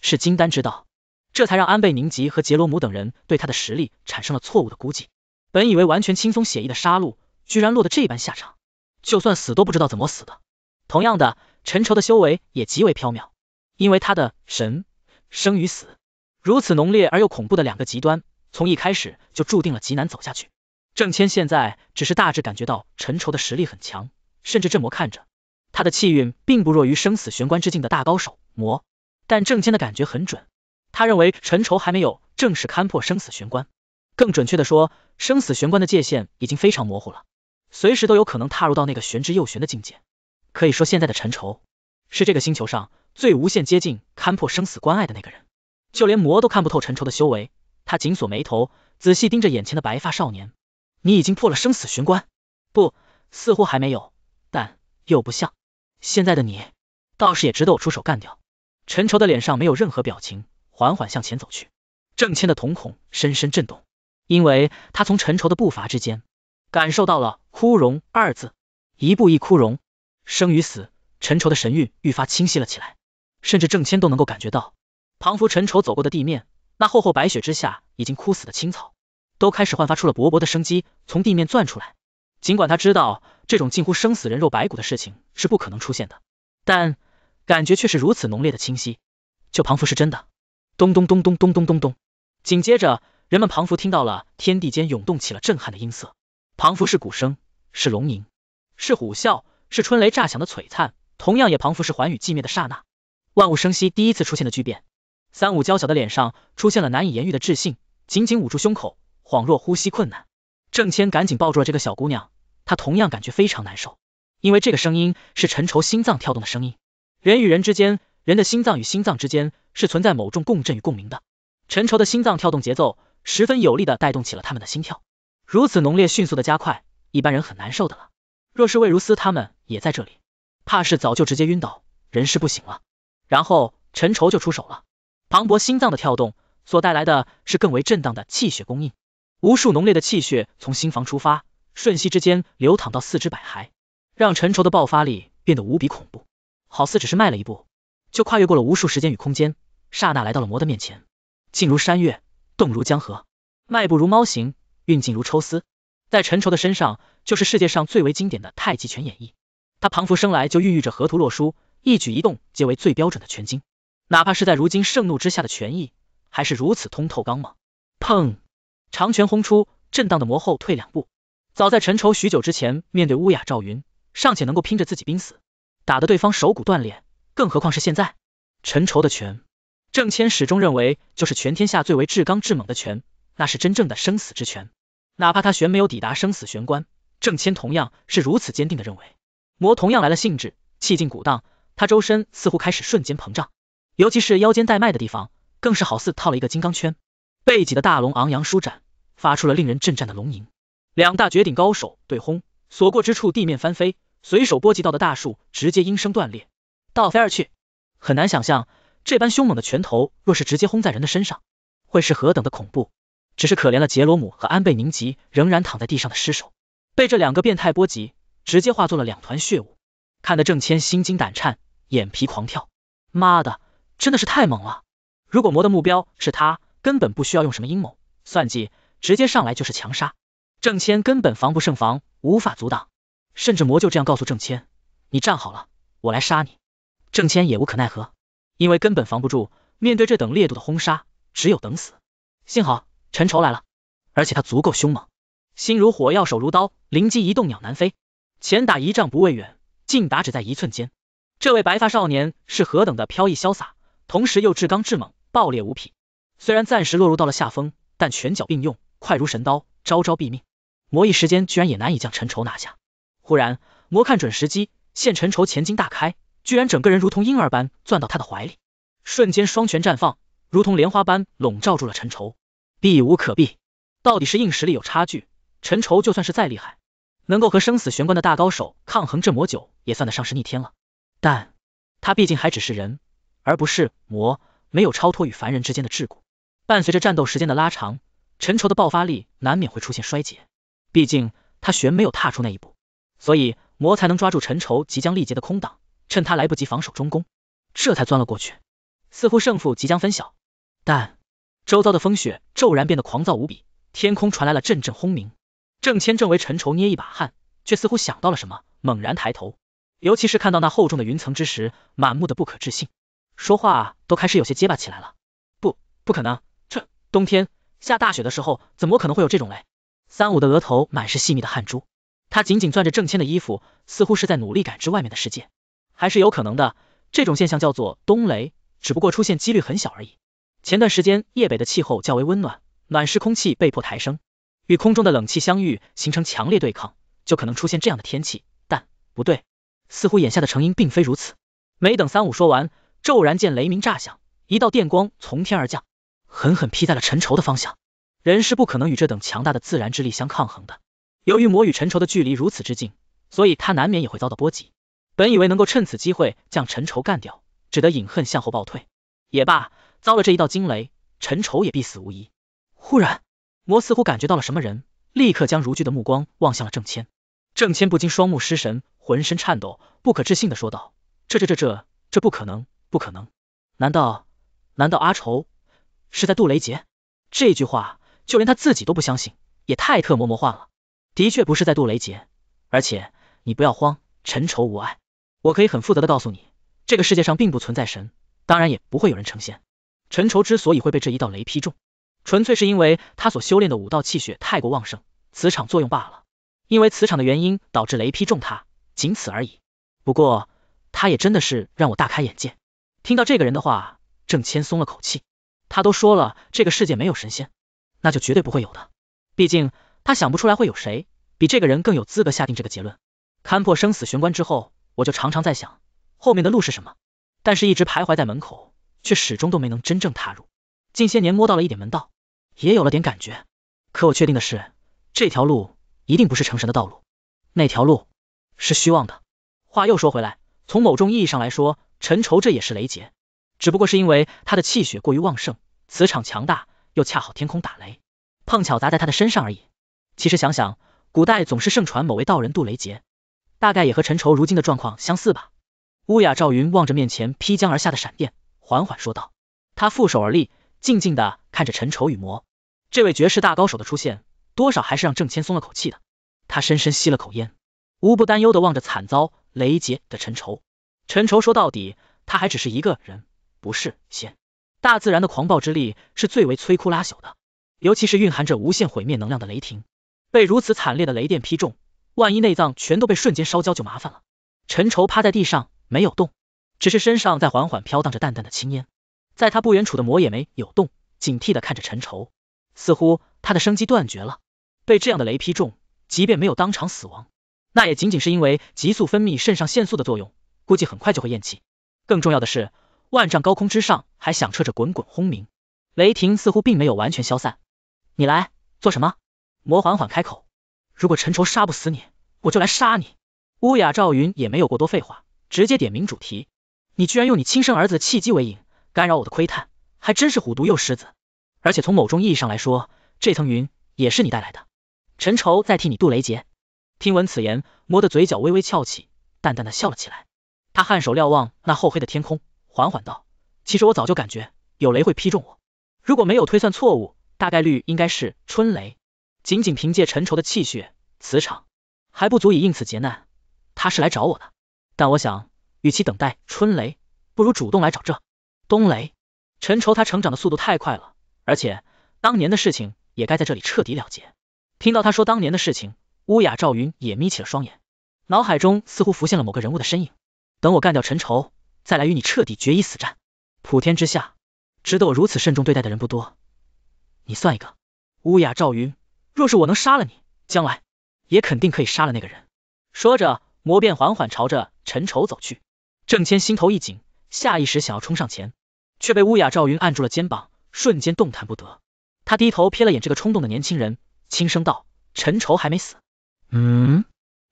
是金丹之道，这才让安倍宁吉和杰罗姆等人对他的实力产生了错误的估计。本以为完全轻松写意的杀戮，居然落得这般下场，就算死都不知道怎么死的。同样的，陈愁的修为也极为飘渺，因为他的神生与死。如此浓烈而又恐怖的两个极端，从一开始就注定了极难走下去。郑谦现在只是大致感觉到陈愁的实力很强，甚至镇魔看着他的气运并不弱于生死玄关之境的大高手魔。但郑谦的感觉很准，他认为陈愁还没有正式勘破生死玄关，更准确的说，生死玄关的界限已经非常模糊了，随时都有可能踏入到那个玄之又玄的境界。可以说，现在的陈愁是这个星球上最无限接近勘破生死关隘的那个人。就连魔都看不透陈愁的修为，他紧锁眉头，仔细盯着眼前的白发少年。你已经破了生死玄关，不，似乎还没有，但又不像。现在的你，倒是也值得我出手干掉。陈愁的脸上没有任何表情，缓缓向前走去。郑千的瞳孔深深震动，因为他从陈愁的步伐之间，感受到了枯荣二字。一步一枯荣，生与死。陈愁的神韵愈发清晰了起来，甚至郑千都能够感觉到。庞福陈愁走过的地面，那厚厚白雪之下已经枯死的青草，都开始焕发出了勃勃的生机，从地面钻出来。尽管他知道这种近乎生死人肉白骨的事情是不可能出现的，但感觉却是如此浓烈的清晰。就庞福是真的。咚咚咚咚咚咚咚咚，紧接着人们庞福听到了天地间涌动起了震撼的音色。庞福是鼓声，是龙吟，是虎啸，是春雷炸响的璀璨，同样也庞福是寰宇寂灭的刹那，万物生息第一次出现的巨变。三五娇小的脸上出现了难以言喻的自信，紧紧捂住胸口，恍若呼吸困难。郑谦赶紧抱住了这个小姑娘，他同样感觉非常难受，因为这个声音是陈愁心脏跳动的声音。人与人之间，人的心脏与心脏之间是存在某种共振与共鸣的。陈愁的心脏跳动节奏十分有力的带动起了他们的心跳，如此浓烈迅速的加快，一般人很难受的了。若是魏如斯他们也在这里，怕是早就直接晕倒，人事不醒了。然后陈愁就出手了。磅礴心脏的跳动，所带来的是更为震荡的气血供应，无数浓烈的气血从心房出发，瞬息之间流淌到四肢百骸，让陈愁的爆发力变得无比恐怖，好似只是迈了一步，就跨越过了无数时间与空间，刹那来到了魔的面前。静如山岳，动如江河，迈步如猫行，运劲如抽丝，在陈愁的身上，就是世界上最为经典的太极拳演绎。他庞佛生来就孕育着河图洛书，一举一动皆为最标准的拳经。哪怕是在如今盛怒之下的权意，还是如此通透刚猛。砰！长拳轰出，震荡的魔后退两步。早在陈仇许久之前，面对乌雅赵云，尚且能够拼着自己濒死，打得对方手骨断裂，更何况是现在？陈仇的拳，郑谦始终认为就是全天下最为至刚至猛的拳，那是真正的生死之拳。哪怕他玄没有抵达生死玄关，郑谦同样是如此坚定的认为。魔同样来了兴致，气劲鼓荡，他周身似乎开始瞬间膨胀。尤其是腰间带脉的地方，更是好似套了一个金刚圈。背脊的大龙昂扬舒展，发出了令人震颤的龙吟。两大绝顶高手对轰，所过之处地面翻飞，随手波及到的大树直接应声断裂，倒飞而去。很难想象，这般凶猛的拳头，若是直接轰在人的身上，会是何等的恐怖。只是可怜了杰罗姆和安倍宁吉，仍然躺在地上的尸首，被这两个变态波及，直接化作了两团血雾，看得郑谦心惊胆颤，眼皮狂跳。妈的！真的是太猛了！如果魔的目标是他，根本不需要用什么阴谋算计，直接上来就是强杀，郑谦根本防不胜防，无法阻挡，甚至魔就这样告诉郑谦，你站好了，我来杀你。郑谦也无可奈何，因为根本防不住，面对这等烈度的轰杀，只有等死。幸好陈愁来了，而且他足够凶猛，心如火药，手如刀，灵机一动鸟难飞，前打一丈不畏远，近打只在一寸间。这位白发少年是何等的飘逸潇洒。同时又至刚至猛，爆裂无匹。虽然暂时落入到了下风，但拳脚并用，快如神刀，招招毙命。魔一时间居然也难以将陈愁拿下。忽然，魔看准时机，现陈愁前襟大开，居然整个人如同婴儿般钻到他的怀里，瞬间双拳绽放，如同莲花般笼罩住了陈愁，避无可避。到底是硬实力有差距，陈愁就算是再厉害，能够和生死玄关的大高手抗衡这魔九，也算得上是逆天了。但他毕竟还只是人。而不是魔没有超脱与凡人之间的桎梏，伴随着战斗时间的拉长，陈愁的爆发力难免会出现衰竭，毕竟他玄没有踏出那一步，所以魔才能抓住陈愁即将力竭的空档，趁他来不及防守中攻，这才钻了过去。似乎胜负即将分晓，但周遭的风雪骤然变得狂躁无比，天空传来了阵阵轰鸣。郑谦正为陈愁捏一把汗，却似乎想到了什么，猛然抬头，尤其是看到那厚重的云层之时，满目的不可置信。说话都开始有些结巴起来了，不，不可能，这冬天下大雪的时候，怎么可能会有这种雷？三五的额头满是细密的汗珠，他紧紧攥着郑谦的衣服，似乎是在努力感知外面的世界。还是有可能的，这种现象叫做冬雷，只不过出现几率很小而已。前段时间叶北的气候较为温暖，暖湿空气被迫抬升，与空中的冷气相遇，形成强烈对抗，就可能出现这样的天气。但不对，似乎眼下的成因并非如此。没等三五说完。骤然见雷鸣炸响，一道电光从天而降，狠狠劈在了陈仇的方向。人是不可能与这等强大的自然之力相抗衡的。由于魔与陈仇的距离如此之近，所以他难免也会遭到波及。本以为能够趁此机会将陈仇干掉，只得饮恨向后暴退。也罢，遭了这一道惊雷，陈仇也必死无疑。忽然，魔似乎感觉到了什么人，立刻将如炬的目光望向了郑谦。郑谦不禁双目失神，浑身颤抖，不可置信的说道：“这、这、这、这、这不可能！”不可能，难道难道阿愁是在渡雷劫？这句话就连他自己都不相信，也太特么魔幻了。的确不是在渡雷劫，而且你不要慌，陈愁无碍。我可以很负责的告诉你，这个世界上并不存在神，当然也不会有人成仙。陈愁之所以会被这一道雷劈中，纯粹是因为他所修炼的武道气血太过旺盛，磁场作用罢了。因为磁场的原因导致雷劈中他，仅此而已。不过他也真的是让我大开眼界。听到这个人的话，郑谦松了口气。他都说了这个世界没有神仙，那就绝对不会有的。毕竟他想不出来会有谁比这个人更有资格下定这个结论。勘破生死玄关之后，我就常常在想后面的路是什么，但是一直徘徊在门口，却始终都没能真正踏入。近些年摸到了一点门道，也有了点感觉。可我确定的是，这条路一定不是成神的道路，那条路是虚妄的。话又说回来，从某种意义上来说。陈愁，这也是雷劫，只不过是因为他的气血过于旺盛，磁场强大，又恰好天空打雷，碰巧砸在他的身上而已。其实想想，古代总是盛传某位道人渡雷劫，大概也和陈愁如今的状况相似吧。乌雅赵云望着面前劈江而下的闪电，缓缓说道。他负手而立，静静的看着陈愁与魔。这位绝世大高手的出现，多少还是让郑谦松了口气的。他深深吸了口烟，无不担忧的望着惨遭雷劫的陈愁。陈愁说到底，他还只是一个人，不是仙。大自然的狂暴之力是最为摧枯拉朽的，尤其是蕴含着无限毁灭能量的雷霆，被如此惨烈的雷电劈中，万一内脏全都被瞬间烧焦，就麻烦了。陈愁趴在地上没有动，只是身上在缓缓飘荡着淡淡的青烟。在他不远处的魔也没有动，警惕的看着陈愁，似乎他的生机断绝了。被这样的雷劈中，即便没有当场死亡，那也仅仅是因为急速分泌肾上腺素的作用。估计很快就会咽气。更重要的是，万丈高空之上还响彻着滚滚轰鸣，雷霆似乎并没有完全消散。你来做什么？魔缓缓开口。如果陈愁杀不死你，我就来杀你。乌雅赵云也没有过多废话，直接点明主题。你居然用你亲生儿子的契机为引，干扰我的窥探，还真是虎毒又食子。而且从某种意义上来说，这层云也是你带来的。陈愁在替你渡雷劫。听闻此言，魔的嘴角微微翘起，淡淡的笑了起来。他颔首瞭望那厚黑的天空，缓缓道：“其实我早就感觉有雷会劈中我，如果没有推算错误，大概率应该是春雷。仅仅凭借陈愁的气血、磁场，还不足以应此劫难。他是来找我的，但我想，与其等待春雷，不如主动来找这冬雷。陈愁他成长的速度太快了，而且当年的事情也该在这里彻底了结。”听到他说当年的事情，乌雅赵云也眯起了双眼，脑海中似乎浮现了某个人物的身影。等我干掉陈愁，再来与你彻底决一死战。普天之下，值得我如此慎重对待的人不多，你算一个。乌雅赵云，若是我能杀了你，将来也肯定可以杀了那个人。说着，魔便缓缓朝着陈愁走去。郑谦心头一紧，下意识想要冲上前，却被乌雅赵云按住了肩膀，瞬间动弹不得。他低头瞥了眼这个冲动的年轻人，轻声道：“陈愁还没死。”嗯，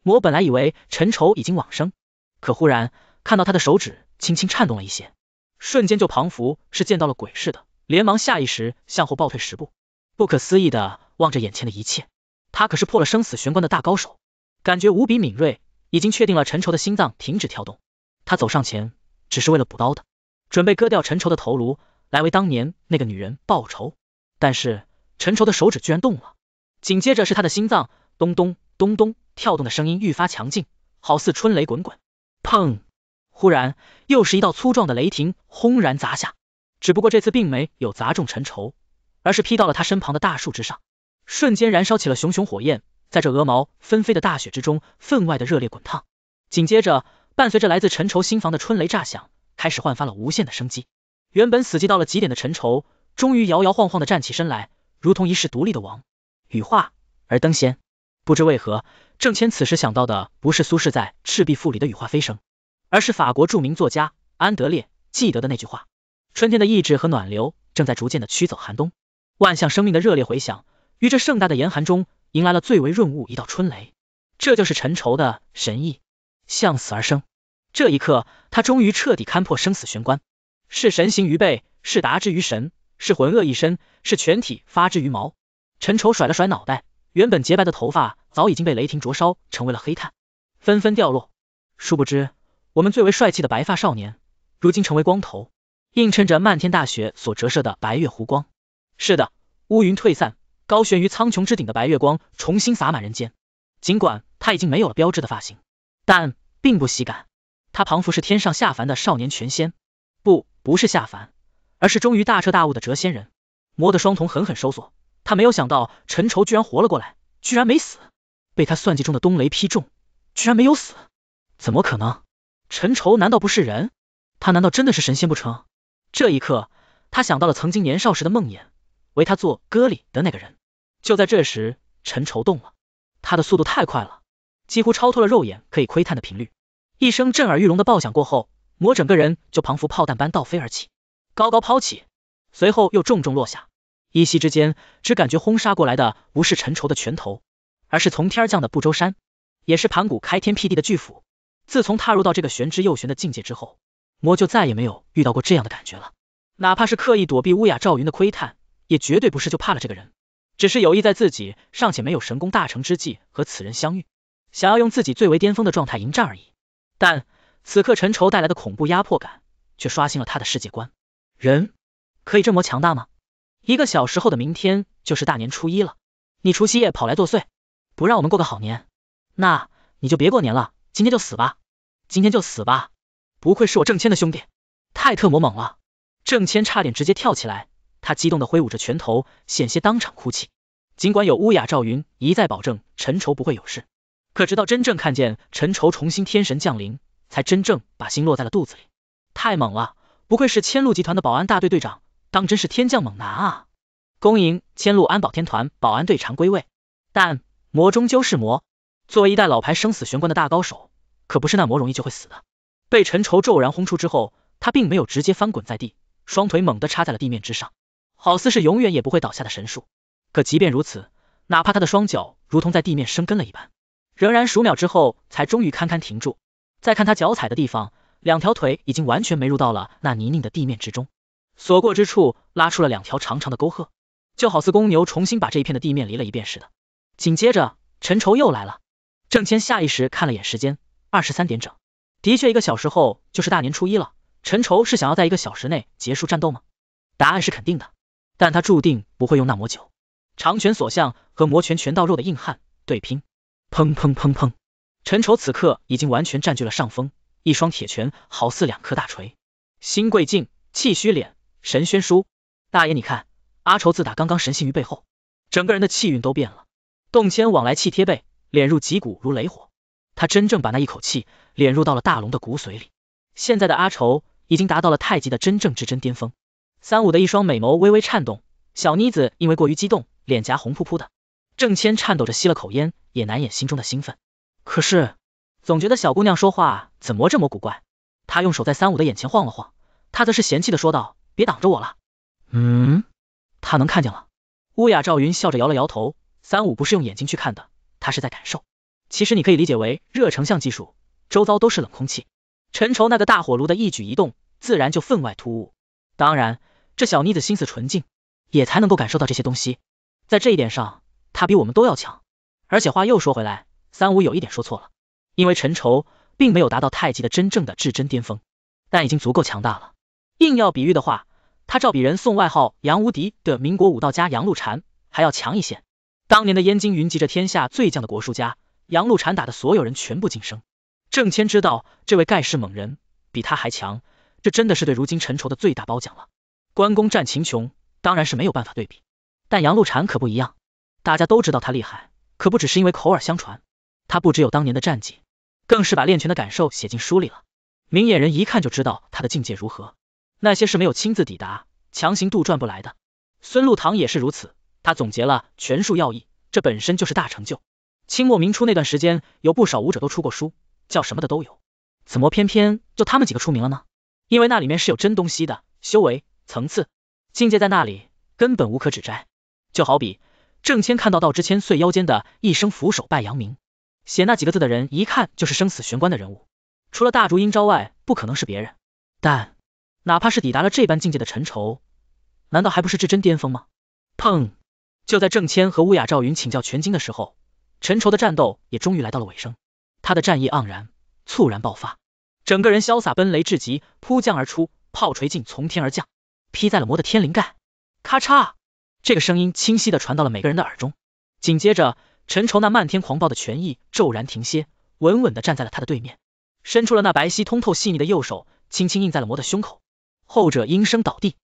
魔本来以为陈愁已经往生。可忽然看到他的手指轻轻颤动了一些，瞬间就彷佛是见到了鬼似的，连忙下意识向后暴退十步，不可思议的望着眼前的一切。他可是破了生死玄关的大高手，感觉无比敏锐，已经确定了陈愁的心脏停止跳动。他走上前，只是为了补刀的，准备割掉陈愁的头颅，来为当年那个女人报仇。但是陈愁的手指居然动了，紧接着是他的心脏，咚咚咚咚，跳动的声音愈发强劲，好似春雷滚滚。砰！忽然，又是一道粗壮的雷霆轰然砸下，只不过这次并没有砸中陈愁，而是劈到了他身旁的大树之上，瞬间燃烧起了熊熊火焰，在这鹅毛纷飞的大雪之中，分外的热烈滚烫。紧接着，伴随着来自陈愁心房的春雷炸响，开始焕发了无限的生机。原本死寂到了极点的陈愁，终于摇摇晃晃的站起身来，如同一世独立的王，羽化而登仙。不知为何。郑谦此时想到的不是苏轼在《赤壁赋》里的羽化飞升，而是法国著名作家安德烈·纪德的那句话：“春天的意志和暖流正在逐渐的驱走寒冬，万象生命的热烈回响于这盛大的严寒中，迎来了最为润物一道春雷。”这就是陈愁的神意，向死而生。这一刻，他终于彻底勘破生死玄关，是神行于背，是达之于神，是浑噩一身，是全体发之于毛。陈愁甩了甩脑袋。原本洁白的头发早已经被雷霆灼烧，成为了黑炭，纷纷掉落。殊不知，我们最为帅气的白发少年，如今成为光头，映衬着漫天大雪所折射的白月湖光。是的，乌云退散，高悬于苍穹之顶的白月光重新洒满人间。尽管他已经没有了标志的发型，但并不喜感。他仿佛是天上下凡的少年全仙，不，不是下凡，而是终于大彻大悟的谪仙人。魔的双瞳狠狠收缩。他没有想到陈愁居然活了过来，居然没死，被他算计中的东雷劈中，居然没有死，怎么可能？陈愁难道不是人？他难道真的是神仙不成？这一刻，他想到了曾经年少时的梦魇，为他做歌礼的那个人。就在这时，陈愁动了，他的速度太快了，几乎超脱了肉眼可以窥探的频率。一声震耳欲聋的爆响过后，魔整个人就彷佛炮弹般倒飞而起，高高抛起，随后又重重落下。依稀之间，只感觉轰杀过来的不是陈愁的拳头，而是从天而降的不周山，也是盘古开天辟地的巨斧。自从踏入到这个玄之又玄的境界之后，魔就再也没有遇到过这样的感觉了。哪怕是刻意躲避乌雅赵云的窥探，也绝对不是就怕了这个人，只是有意在自己尚且没有神功大成之际和此人相遇，想要用自己最为巅峰的状态迎战而已。但此刻陈愁带来的恐怖压迫感，却刷新了他的世界观。人可以这么强大吗？一个小时后的明天就是大年初一了，你除夕夜跑来作祟，不让我们过个好年，那你就别过年了，今天就死吧，今天就死吧，不愧是我郑千的兄弟，太特么猛了！郑千差点直接跳起来，他激动的挥舞着拳头，险些当场哭泣。尽管有乌雅赵云一再保证陈愁不会有事，可直到真正看见陈愁重新天神降临，才真正把心落在了肚子里。太猛了，不愧是千路集团的保安大队队长。当真是天降猛男啊！恭迎千路安保天团保安队常归位。但魔终究是魔，作为一代老牌生死玄关的大高手，可不是那魔容易就会死的。被陈愁骤然轰出之后，他并没有直接翻滚在地，双腿猛地插在了地面之上，好似是永远也不会倒下的神树。可即便如此，哪怕他的双脚如同在地面生根了一般，仍然数秒之后才终于堪堪停住。再看他脚踩的地方，两条腿已经完全没入到了那泥泞的地面之中。所过之处拉出了两条长长的沟壑，就好似公牛重新把这一片的地面犁了一遍似的。紧接着陈愁又来了。郑谦下意识看了眼时间，二十三点整，的确一个小时后就是大年初一了。陈愁是想要在一个小时内结束战斗吗？答案是肯定的，但他注定不会用那抹酒。长拳所向和魔拳拳到肉的硬汉对拼，砰砰砰砰！陈愁此刻已经完全占据了上风，一双铁拳好似两颗大锤，心贵静，气虚脸。神宣书，大爷你看，阿愁自打刚刚神信于背后，整个人的气运都变了。动迁往来气贴背，敛入脊骨如雷火。他真正把那一口气敛入到了大龙的骨髓里。现在的阿愁已经达到了太极的真正至真巅峰。三五的一双美眸微微颤动，小妮子因为过于激动，脸颊红扑扑的。郑谦颤抖着吸了口烟，也难掩心中的兴奋。可是总觉得小姑娘说话怎么这么古怪？他用手在三五的眼前晃了晃，他则是嫌弃的说道。别挡着我了。嗯，他能看见了。乌雅赵云笑着摇了摇头。三五不是用眼睛去看的，他是在感受。其实你可以理解为热成像技术，周遭都是冷空气，陈愁那个大火炉的一举一动，自然就分外突兀。当然，这小妮子心思纯净，也才能够感受到这些东西。在这一点上，她比我们都要强。而且话又说回来，三五有一点说错了，因为陈愁并没有达到太极的真正的至真巅峰，但已经足够强大了。硬要比喻的话，他照比人送外号“杨无敌”的民国武道家杨露禅还要强一些。当年的燕京云集着天下最强的国术家，杨露禅打的所有人全部晋升。郑谦知道这位盖世猛人比他还强，这真的是对如今陈仇的最大褒奖了。关公战秦琼当然是没有办法对比，但杨露禅可不一样。大家都知道他厉害，可不只是因为口耳相传，他不只有当年的战绩，更是把练拳的感受写进书里了。明眼人一看就知道他的境界如何。那些是没有亲自抵达，强行杜撰不来的。孙禄堂也是如此，他总结了权术要义，这本身就是大成就。清末明初那段时间，有不少武者都出过书，叫什么的都有，怎么偏偏就他们几个出名了呢？因为那里面是有真东西的，修为层次境界在那里，根本无可指摘。就好比郑谦看到道之谦碎腰间的一生俯首拜阳明，写那几个字的人一看就是生死玄关的人物，除了大竹英昭外，不可能是别人。但哪怕是抵达了这般境界的陈愁，难道还不是至臻巅峰吗？砰！就在郑谦和乌雅赵云请教全经的时候，陈愁的战斗也终于来到了尾声。他的战意盎然，猝然爆发，整个人潇洒奔雷至极，扑将而出，炮锤劲从天而降，劈在了魔的天灵盖。咔嚓！这个声音清晰的传到了每个人的耳中。紧接着，陈愁那漫天狂暴的拳意骤然停歇，稳稳的站在了他的对面，伸出了那白皙通透细腻的右手，轻轻印在了魔的胸口。后者应声倒地，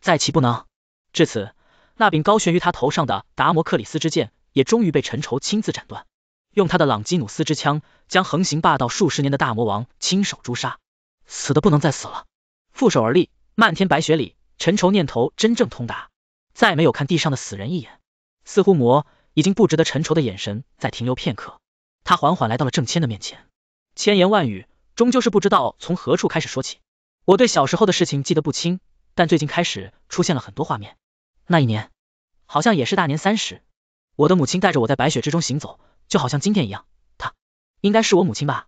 再起不能。至此，那柄高悬于他头上的达摩克里斯之剑，也终于被陈仇亲自斩断。用他的朗基努斯之枪，将横行霸道数十年的大魔王亲手诛杀，死的不能再死了。负手而立，漫天白雪里，陈仇念头真正通达，再没有看地上的死人一眼。似乎魔已经不值得陈仇的眼神再停留片刻。他缓缓来到了郑谦的面前，千言万语，终究是不知道从何处开始说起。我对小时候的事情记得不清，但最近开始出现了很多画面。那一年，好像也是大年三十，我的母亲带着我在白雪之中行走，就好像今天一样。她应该是我母亲吧？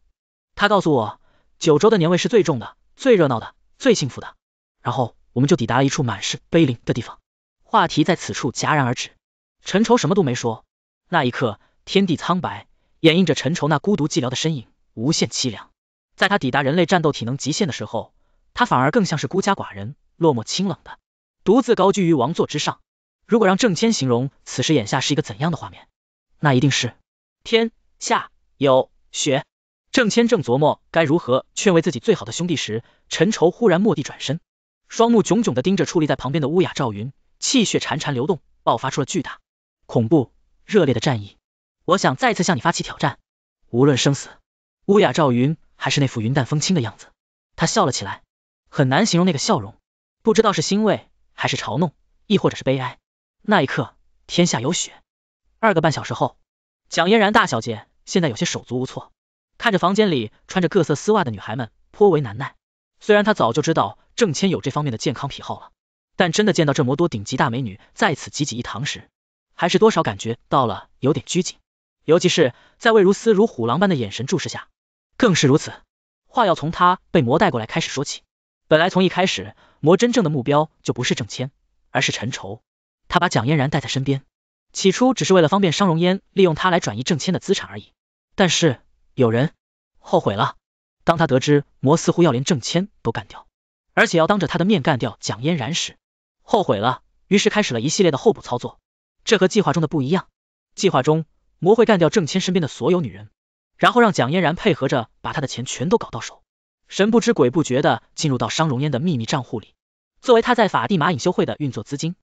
她告诉我，九州的年味是最重的，最热闹的，最幸福的。然后我们就抵达了一处满是碑林的地方。话题在此处戛然而止。陈愁什么都没说。那一刻，天地苍白，掩映着陈愁那孤独寂寥的身影，无限凄凉。在他抵达人类战斗体能极限的时候。他反而更像是孤家寡人，落寞清冷的，独自高居于王座之上。如果让郑谦形容此时眼下是一个怎样的画面，那一定是天下有雪。郑谦正琢磨该如何劝慰自己最好的兄弟时，陈愁忽然蓦地转身，双目炯炯地盯着矗立在旁边的乌雅赵云，气血潺潺流动，爆发出了巨大、恐怖、热烈的战意。我想再次向你发起挑战，无论生死。乌雅赵云还是那副云淡风轻的样子，他笑了起来。很难形容那个笑容，不知道是欣慰还是嘲弄，亦或者是悲哀。那一刻，天下有雪。二个半小时后，蒋嫣然大小姐现在有些手足无措，看着房间里穿着各色丝袜的女孩们，颇为难耐。虽然她早就知道郑谦有这方面的健康癖好了，但真的见到这么多顶级大美女在此挤挤一堂时，还是多少感觉到了有点拘谨。尤其是在魏如斯如虎狼般的眼神注视下，更是如此。话要从她被魔带过来开始说起。本来从一开始，魔真正的目标就不是郑谦，而是陈愁。他把蒋嫣然带在身边，起初只是为了方便商容烟利用他来转移郑谦的资产而已。但是有人后悔了，当他得知魔似乎要连郑谦都干掉，而且要当着他的面干掉蒋嫣然时，后悔了。于是开始了一系列的候补操作，这和计划中的不一样。计划中，魔会干掉郑谦身边的所有女人，然后让蒋嫣然配合着把他的钱全都搞到手。神不知鬼不觉的进入到商容烟的秘密账户里，作为他在法蒂玛隐修会的运作资金。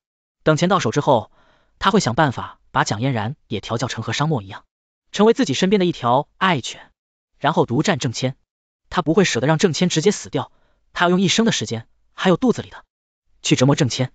等钱到手之后，他会想办法把蒋嫣然也调教成和商墨一样，成为自己身边的一条爱犬，然后独占郑谦。他不会舍得让郑谦直接死掉，他要用一生的时间，还有肚子里的，去折磨郑谦。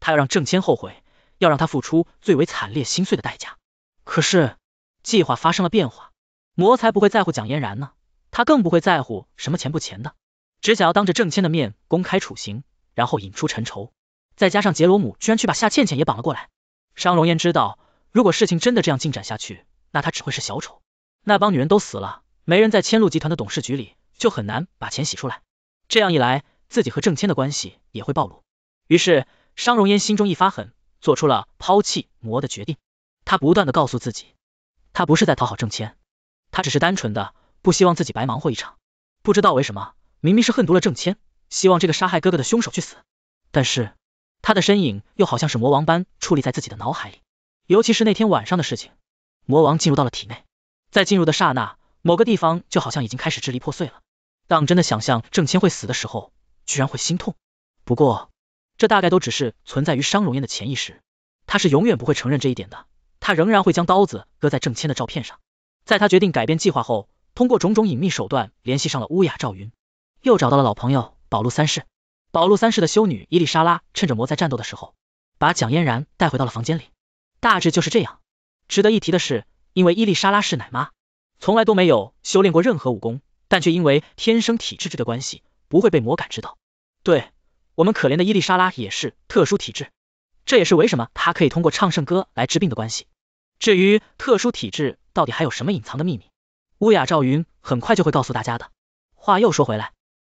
他要让郑谦后悔，要让他付出最为惨烈心碎的代价。可是计划发生了变化，魔才不会在乎蒋嫣然呢。他更不会在乎什么钱不钱的，只想要当着郑谦的面公开处刑，然后引出陈仇。再加上杰罗姆居然去把夏倩倩也绑了过来。商容烟知道，如果事情真的这样进展下去，那他只会是小丑。那帮女人都死了，没人在千路集团的董事局里，就很难把钱洗出来。这样一来，自己和郑谦的关系也会暴露。于是商容烟心中一发狠，做出了抛弃魔的决定。他不断的告诉自己，他不是在讨好郑谦，他只是单纯的。不希望自己白忙活一场。不知道为什么，明明是恨毒了郑谦，希望这个杀害哥哥的凶手去死，但是他的身影又好像是魔王般矗立在自己的脑海里。尤其是那天晚上的事情，魔王进入到了体内，在进入的刹那，某个地方就好像已经开始支离破碎了。当真的想象郑谦会死的时候，居然会心痛。不过，这大概都只是存在于商容颜的潜意识，他是永远不会承认这一点的。他仍然会将刀子搁在郑谦的照片上。在他决定改变计划后。通过种种隐秘手段联系上了乌雅赵云，又找到了老朋友宝路三世。宝路三世的修女伊丽莎拉，趁着魔在战斗的时候，把蒋嫣然带回到了房间里。大致就是这样。值得一提的是，因为伊丽莎拉是奶妈，从来都没有修炼过任何武功，但却因为天生体质质的关系，不会被魔感知到。对我们可怜的伊丽莎拉也是特殊体质，这也是为什么她可以通过唱圣歌来治病的关系。至于特殊体质到底还有什么隐藏的秘密？乌雅赵云很快就会告诉大家的。话又说回来，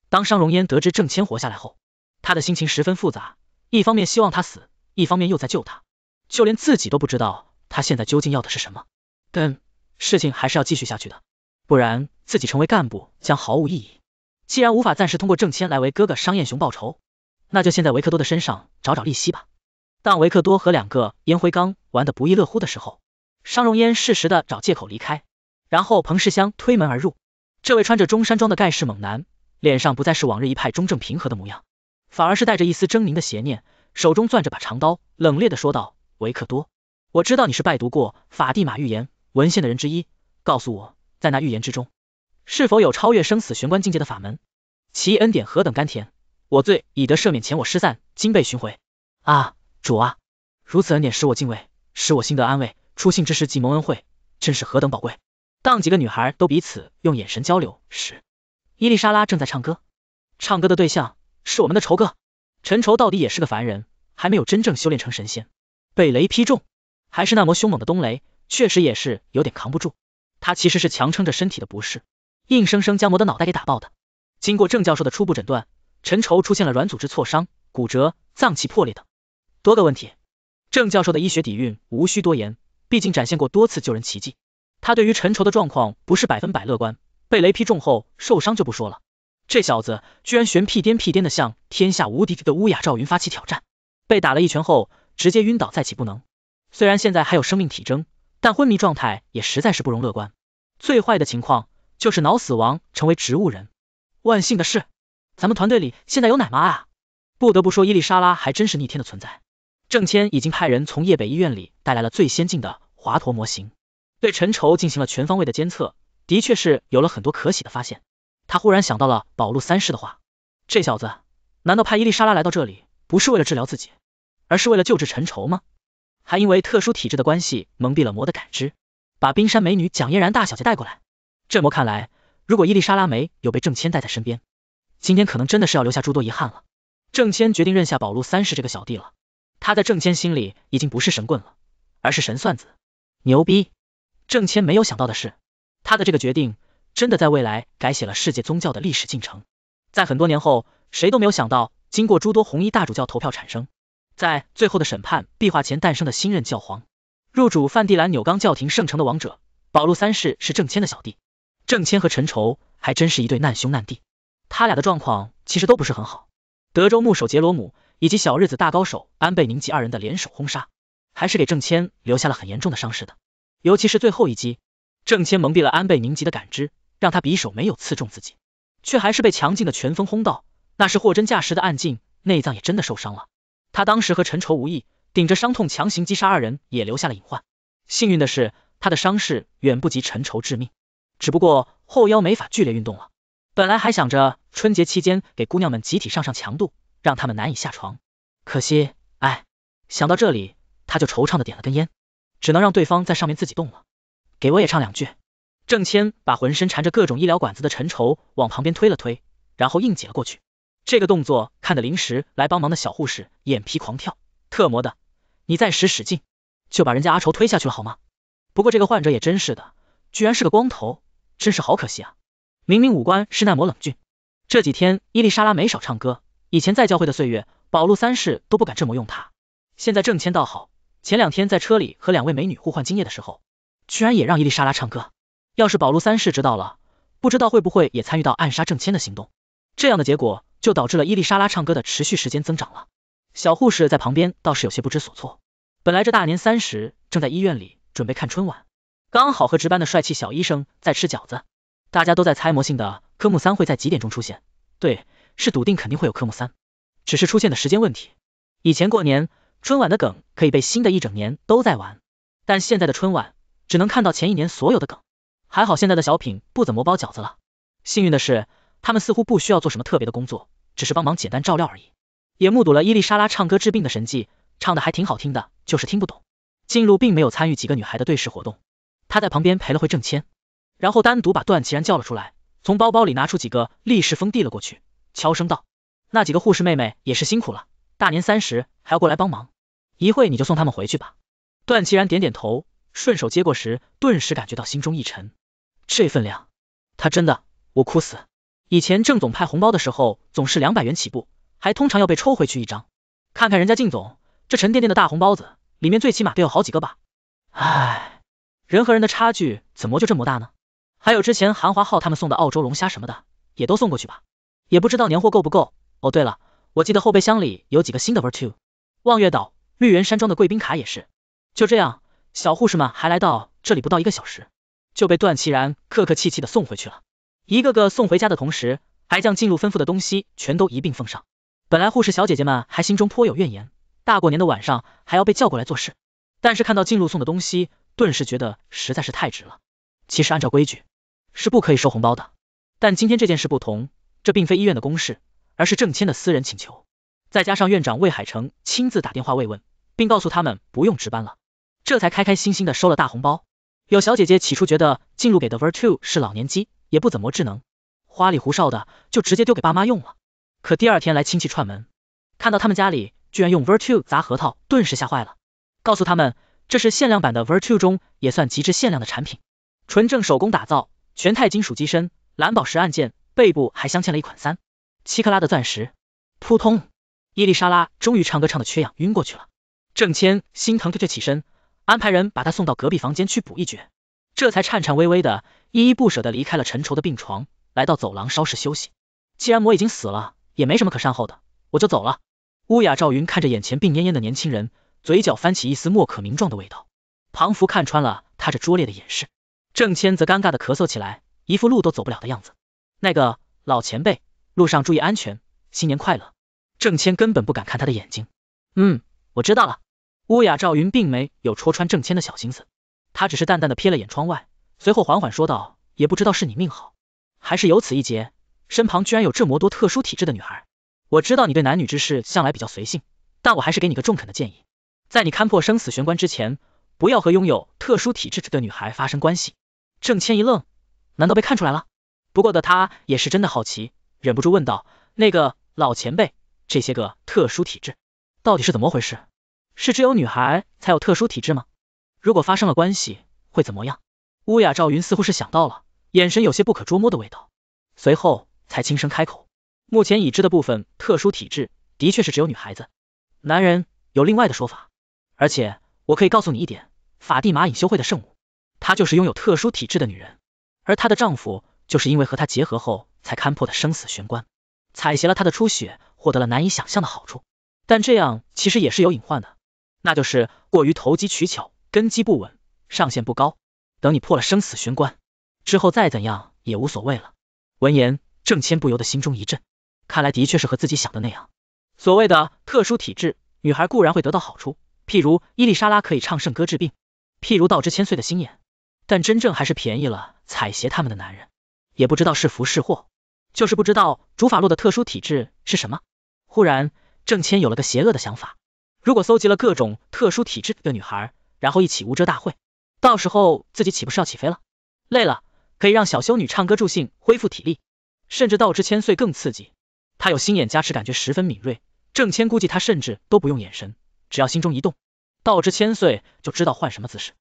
当商荣烟得知郑谦活下来后，他的心情十分复杂，一方面希望他死，一方面又在救他，就连自己都不知道他现在究竟要的是什么。但事情还是要继续下去的，不然自己成为干部将毫无意义。既然无法暂时通过郑谦来为哥哥商彦雄报仇，那就先在维克多的身上找找利息吧。当维克多和两个烟灰缸玩得不亦乐乎的时候，商荣烟适时的找借口离开。然后彭世香推门而入，这位穿着中山装的盖世猛男，脸上不再是往日一派中正平和的模样，反而是带着一丝狰狞的邪念，手中攥着把长刀，冷冽的说道：“维克多，我知道你是拜读过法蒂玛预言文献的人之一，告诉我，在那预言之中，是否有超越生死玄关境界的法门？其恩典何等甘甜，我罪已得赦免，前我失散，今被寻回，啊，主啊，如此恩典使我敬畏，使我心得安慰，出信之时即蒙恩惠，真是何等宝贵！”当几个女孩都彼此用眼神交流时，伊丽莎拉正在唱歌，唱歌的对象是我们的仇哥陈仇。到底也是个凡人，还没有真正修炼成神仙，被雷劈中，还是那么凶猛的东雷，确实也是有点扛不住。他其实是强撑着身体的不适，硬生生将魔的脑袋给打爆的。经过郑教授的初步诊断，陈仇出现了软组织挫伤、骨折、脏器破裂等多个问题。郑教授的医学底蕴无需多言，毕竟展现过多次救人奇迹。他对于陈仇的状况不是百分百乐观，被雷劈中后受伤就不说了，这小子居然悬屁颠屁颠的向天下无敌的乌雅赵云发起挑战，被打了一拳后直接晕倒在起不能。虽然现在还有生命体征，但昏迷状态也实在是不容乐观。最坏的情况就是脑死亡，成为植物人。万幸的是，咱们团队里现在有奶妈啊！不得不说，伊丽莎拉还真是逆天的存在。郑谦已经派人从叶北医院里带来了最先进的华佗模型。对陈愁进行了全方位的监测，的确是有了很多可喜的发现。他忽然想到了宝路三世的话，这小子难道派伊丽莎拉来到这里，不是为了治疗自己，而是为了救治陈愁吗？还因为特殊体质的关系蒙蔽了魔的感知，把冰山美女蒋嫣然大小姐带过来。这魔看来，如果伊丽莎拉没有被郑谦带在身边，今天可能真的是要留下诸多遗憾了。郑谦决定认下宝路三世这个小弟了，他在郑谦心里已经不是神棍了，而是神算子，牛逼。郑谦没有想到的是，他的这个决定真的在未来改写了世界宗教的历史进程。在很多年后，谁都没有想到，经过诸多红衣大主教投票产生，在最后的审判壁画前诞生的新任教皇，入主梵蒂兰纽冈教廷圣城的王者保禄三世是郑谦的小弟。郑谦和陈仇还真是一对难兄难弟，他俩的状况其实都不是很好。德州牧首杰罗姆以及小日子大高手安倍宁吉二人的联手轰杀，还是给郑谦留下了很严重的伤势的。尤其是最后一击，郑谦蒙蔽了安倍宁吉的感知，让他匕首没有刺中自己，却还是被强劲的拳风轰到。那是货真价实的暗劲，内脏也真的受伤了。他当时和陈愁无异，顶着伤痛强行击杀二人，也留下了隐患。幸运的是，他的伤势远不及陈愁致命，只不过后腰没法剧烈运动了。本来还想着春节期间给姑娘们集体上上强度，让他们难以下床，可惜，哎，想到这里，他就惆怅的点了根烟。只能让对方在上面自己动了。给我也唱两句。郑谦把浑身缠着各种医疗管子的陈愁往旁边推了推，然后硬挤了过去。这个动作看得临时来帮忙的小护士眼皮狂跳。特么的，你再使使劲，就把人家阿愁推下去了好吗？不过这个患者也真是的，居然是个光头，真是好可惜啊。明明五官是那么冷峻。这几天伊丽莎拉没少唱歌。以前在教会的岁月，宝路三世都不敢这么用她。现在郑谦倒好。前两天在车里和两位美女互换精液的时候，居然也让伊丽莎拉唱歌。要是宝路三世知道了，不知道会不会也参与到暗杀郑谦的行动。这样的结果就导致了伊丽莎拉唱歌的持续时间增长了。小护士在旁边倒是有些不知所措。本来这大年三十正在医院里准备看春晚，刚好和值班的帅气小医生在吃饺子。大家都在猜魔性的科目三会在几点钟出现，对，是笃定肯定会有科目三，只是出现的时间问题。以前过年。春晚的梗可以被新的一整年都在玩，但现在的春晚只能看到前一年所有的梗。还好现在的小品不怎么包饺子了。幸运的是，他们似乎不需要做什么特别的工作，只是帮忙简单照料而已。也目睹了伊丽莎拉唱歌治病的神迹，唱的还挺好听的，就是听不懂。静入并没有参与几个女孩的对视活动，她在旁边陪了会郑谦，然后单独把段齐然叫了出来，从包包里拿出几个立式封递了过去，悄声道：“那几个护士妹妹也是辛苦了。”大年三十还要过来帮忙，一会你就送他们回去吧。段其然点点头，顺手接过时，顿时感觉到心中一沉，这份量，他真的我哭死。以前郑总派红包的时候，总是两百元起步，还通常要被抽回去一张。看看人家靳总，这沉甸甸的大红包子，里面最起码得有好几个吧。唉，人和人的差距怎么就这么大呢？还有之前韩华浩他们送的澳洲龙虾什么的，也都送过去吧。也不知道年货够不够。哦，对了。我记得后备箱里有几个新的 Virtue，望月岛绿园山庄的贵宾卡也是。就这样，小护士们还来到这里不到一个小时，就被段其然客客气气的送回去了。一个个送回家的同时，还将进入吩咐的东西全都一并奉上。本来护士小姐姐们还心中颇有怨言，大过年的晚上还要被叫过来做事，但是看到进入送的东西，顿时觉得实在是太值了。其实按照规矩是不可以收红包的，但今天这件事不同，这并非医院的公事。而是郑谦的私人请求，再加上院长魏海成亲自打电话慰问，并告诉他们不用值班了，这才开开心心的收了大红包。有小姐姐起初觉得进入给的 Virtue 是老年机，也不怎么智能，花里胡哨的，就直接丢给爸妈用了。可第二天来亲戚串门，看到他们家里居然用 Virtue 砸核桃，顿时吓坏了，告诉他们这是限量版的 Virtue 中也算极致限量的产品，纯正手工打造，全钛金属机身，蓝宝石按键，背部还镶嵌了一款三。七克拉的钻石，扑通！伊丽莎拉终于唱歌唱的缺氧晕过去了。郑谦心疼的就起身，安排人把她送到隔壁房间去补一觉，这才颤颤巍巍的依依不舍的离开了陈愁的病床，来到走廊稍事休息。既然魔已经死了，也没什么可善后的，我就走了。乌雅赵云看着眼前病恹恹的年轻人，嘴角翻起一丝莫可名状的味道。庞福看穿了他这拙劣的掩饰，郑谦则尴尬的咳嗽起来，一副路都走不了的样子。那个老前辈。路上注意安全，新年快乐。郑谦根本不敢看他的眼睛。嗯，我知道了。乌雅赵云并没有戳穿郑谦的小心思，他只是淡淡的瞥了眼窗外，随后缓缓说道：“也不知道是你命好，还是有此一劫，身旁居然有这么多特殊体质的女孩。我知道你对男女之事向来比较随性，但我还是给你个中肯的建议，在你看破生死玄关之前，不要和拥有特殊体质的女孩发生关系。”郑谦一愣，难道被看出来了？不过的他也是真的好奇。忍不住问道：“那个老前辈，这些个特殊体质到底是怎么回事？是只有女孩才有特殊体质吗？如果发生了关系，会怎么样？”乌雅赵云似乎是想到了，眼神有些不可捉摸的味道，随后才轻声开口：“目前已知的部分特殊体质的确是只有女孩子，男人有另外的说法。而且我可以告诉你一点，法蒂玛隐修会的圣物，她就是拥有特殊体质的女人，而她的丈夫。”就是因为和他结合后才勘破的生死玄关，采撷了他的出血，获得了难以想象的好处。但这样其实也是有隐患的，那就是过于投机取巧，根基不稳，上限不高。等你破了生死玄关之后，再怎样也无所谓了。闻言，郑谦不由得心中一震，看来的确是和自己想的那样。所谓的特殊体质，女孩固然会得到好处，譬如伊丽莎拉可以唱圣歌治病，譬如道之千岁的心眼，但真正还是便宜了采撷他们的男人。也不知道是福是祸，就是不知道竹法洛的特殊体质是什么。忽然，郑千有了个邪恶的想法，如果搜集了各种特殊体质的女孩，然后一起无遮大会，到时候自己岂不是要起飞了？累了可以让小修女唱歌助兴，恢复体力，甚至道之千岁更刺激，他有心眼加持，感觉十分敏锐。郑千估计他甚至都不用眼神，只要心中一动，道之千岁就知道换什么姿势。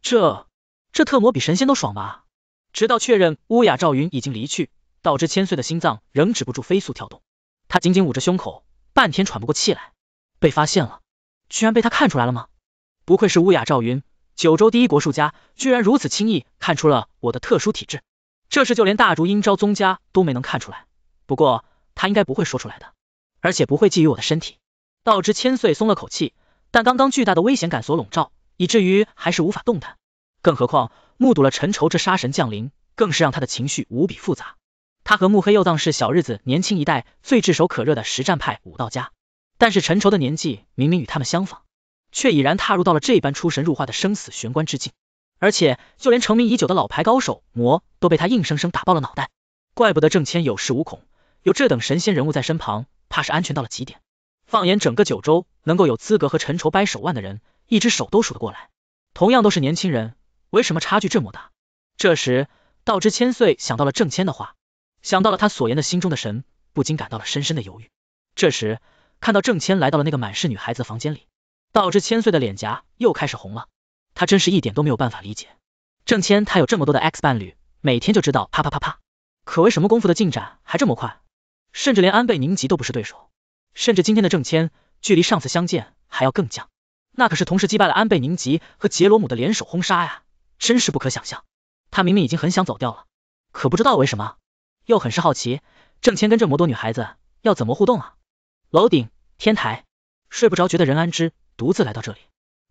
这这特么比神仙都爽吧！直到确认乌雅赵云已经离去，导致千岁的心脏仍止不住飞速跳动，他紧紧捂着胸口，半天喘不过气来。被发现了，居然被他看出来了吗？不愧是乌雅赵云，九州第一国术家，居然如此轻易看出了我的特殊体质，这事就连大竹英昭宗家都没能看出来。不过他应该不会说出来的，而且不会觊觎我的身体。道之千岁松了口气，但刚刚巨大的危险感所笼罩，以至于还是无法动弹。更何况目睹了陈愁这杀神降临，更是让他的情绪无比复杂。他和慕黑又当是小日子年轻一代最炙手可热的实战派武道家，但是陈愁的年纪明明与他们相仿，却已然踏入到了这般出神入化的生死玄关之境。而且就连成名已久的老牌高手魔都被他硬生生打爆了脑袋，怪不得郑谦有恃无恐，有这等神仙人物在身旁，怕是安全到了极点。放眼整个九州，能够有资格和陈愁掰手腕的人，一只手都数得过来。同样都是年轻人。为什么差距这么大？这时，道之千岁想到了郑千的话，想到了他所言的心中的神，不禁感到了深深的犹豫。这时，看到郑千来到了那个满是女孩子的房间里，道之千岁的脸颊又开始红了。他真是一点都没有办法理解郑千，他有这么多的 X 伴侣，每天就知道啪啪啪啪，可为什么功夫的进展还这么快？甚至连安倍宁吉都不是对手，甚至今天的郑千，距离上次相见还要更犟，那可是同时击败了安倍宁吉和杰罗姆的联手轰杀呀！真是不可想象，他明明已经很想走掉了，可不知道为什么，又很是好奇，郑千跟这么多女孩子要怎么互动啊？楼顶天台，睡不着觉得任安之，独自来到这里，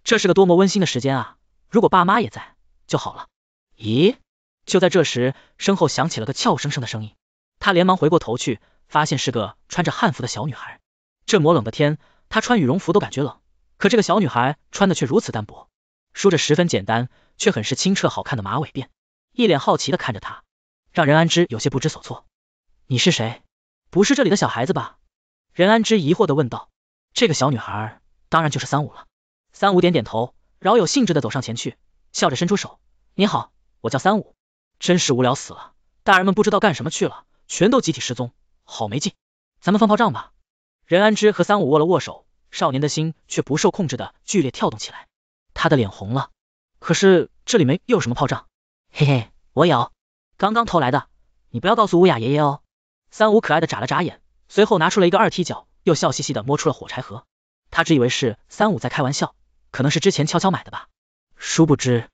这是个多么温馨的时间啊！如果爸妈也在就好了。咦，就在这时，身后响起了个俏生生的声音，他连忙回过头去，发现是个穿着汉服的小女孩。这抹冷的天，他穿羽绒服都感觉冷，可这个小女孩穿的却如此单薄。梳着十分简单，却很是清澈好看的马尾辫，一脸好奇的看着他，让任安之有些不知所措。你是谁？不是这里的小孩子吧？任安之疑惑的问道。这个小女孩当然就是三五了。三五点点头，饶有兴致的走上前去，笑着伸出手。你好，我叫三五。真是无聊死了，大人们不知道干什么去了，全都集体失踪，好没劲。咱们放炮仗吧。任安之和三五握了握手，少年的心却不受控制的剧烈跳动起来。他的脸红了，可是这里没有什么炮仗，嘿嘿，我有，刚刚偷来的，你不要告诉乌雅爷爷哦。三五可爱的眨了眨眼，随后拿出了一个二踢脚，又笑嘻嘻的摸出了火柴盒。他只以为是三五在开玩笑，可能是之前悄悄买的吧，殊不知，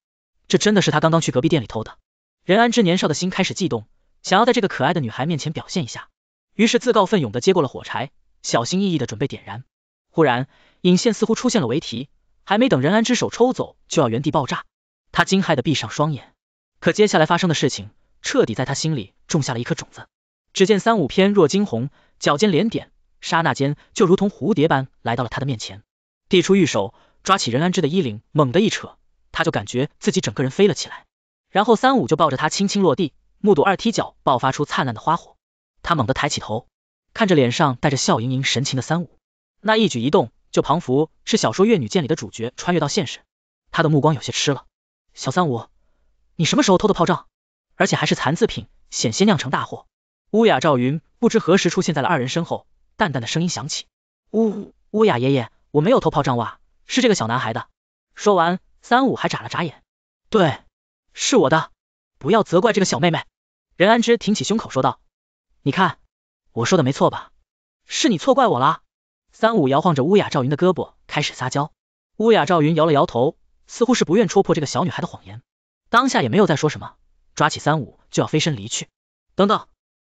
这真的是他刚刚去隔壁店里偷的。任安之年少的心开始悸动，想要在这个可爱的女孩面前表现一下，于是自告奋勇的接过了火柴，小心翼翼的准备点燃。忽然，引线似乎出现了违题。还没等任安之手抽走，就要原地爆炸，他惊骇的闭上双眼，可接下来发生的事情，彻底在他心里种下了一颗种子。只见三五翩若惊鸿，脚尖连点，刹那间就如同蝴蝶般来到了他的面前，递出玉手，抓起任安之的衣领，猛地一扯，他就感觉自己整个人飞了起来，然后三五就抱着他轻轻落地，目睹二踢脚爆发出灿烂的花火，他猛地抬起头，看着脸上带着笑盈盈神情的三五，那一举一动。就庞福是小说《越女剑》里的主角，穿越到现实，他的目光有些痴了。小三五，你什么时候偷的炮仗？而且还是残次品，险些酿成大祸。乌雅赵云不知何时出现在了二人身后，淡淡的声音响起。呜呜，乌雅爷爷，我没有偷炮仗哇，是这个小男孩的。说完，三五还眨了眨眼。对，是我的，不要责怪这个小妹妹。任安之挺起胸口说道，你看，我说的没错吧？是你错怪我了。三五摇晃着乌雅赵云的胳膊，开始撒娇。乌雅赵云摇了摇头，似乎是不愿戳破这个小女孩的谎言，当下也没有再说什么，抓起三五就要飞身离去。等等！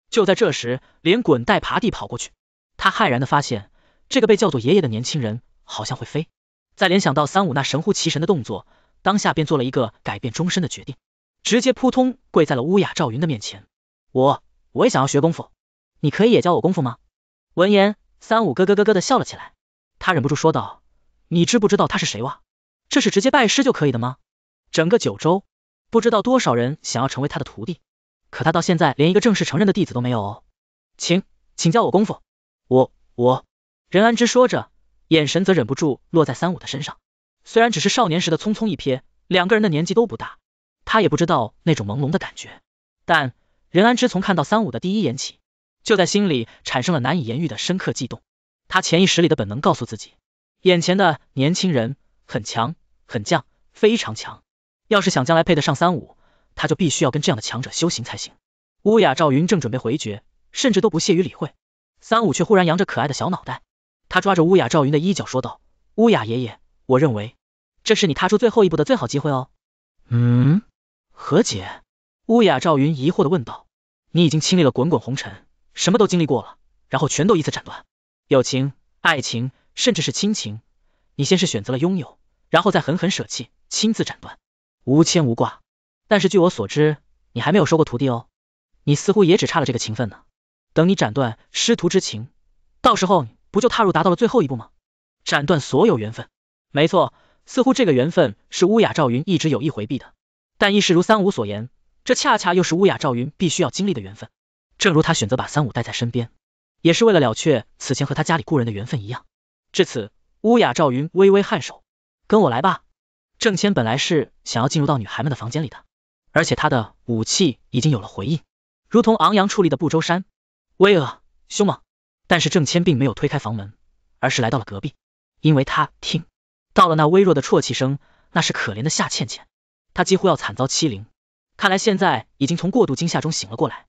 就在这时，连滚带爬地跑过去，他骇然的发现，这个被叫做爷爷的年轻人好像会飞。再联想到三五那神乎其神的动作，当下便做了一个改变终身的决定，直接扑通跪在了乌雅赵云的面前。我，我也想要学功夫，你可以也教我功夫吗？闻言。三五咯咯咯咯的笑了起来，他忍不住说道：“你知不知道他是谁哇？这是直接拜师就可以的吗？整个九州不知道多少人想要成为他的徒弟，可他到现在连一个正式承认的弟子都没有哦。”请，请教我功夫，我我。任安之说着，眼神则忍不住落在三五的身上，虽然只是少年时的匆匆一瞥，两个人的年纪都不大，他也不知道那种朦胧的感觉，但任安之从看到三五的第一眼起。就在心里产生了难以言喻的深刻悸动，他潜意识里的本能告诉自己，眼前的年轻人很强，很犟，非常强。要是想将来配得上三五，他就必须要跟这样的强者修行才行。乌雅赵云正准备回绝，甚至都不屑于理会，三五却忽然扬着可爱的小脑袋，他抓着乌雅赵云的衣角说道：“乌雅爷爷，我认为这是你踏出最后一步的最好机会哦。”嗯？何解？乌雅赵云疑惑的问道：“你已经经历了滚滚红尘。”什么都经历过了，然后全都一次斩断，友情、爱情，甚至是亲情，你先是选择了拥有，然后再狠狠舍弃，亲自斩断，无牵无挂。但是据我所知，你还没有收过徒弟哦，你似乎也只差了这个情分呢。等你斩断师徒之情，到时候不就踏入达到了最后一步吗？斩断所有缘分，没错，似乎这个缘分是乌雅赵云一直有意回避的，但亦是如三五所言，这恰恰又是乌雅赵云必须要经历的缘分。正如他选择把三五带在身边，也是为了了却此前和他家里故人的缘分一样。至此，乌雅赵云微微颔首，跟我来吧。郑谦本来是想要进入到女孩们的房间里的，而且他的武器已经有了回应，如同昂扬矗立的不周山，巍峨凶猛。但是郑谦并没有推开房门，而是来到了隔壁，因为他听到了那微弱的啜泣声，那是可怜的夏倩倩，她几乎要惨遭欺凌，看来现在已经从过度惊吓中醒了过来。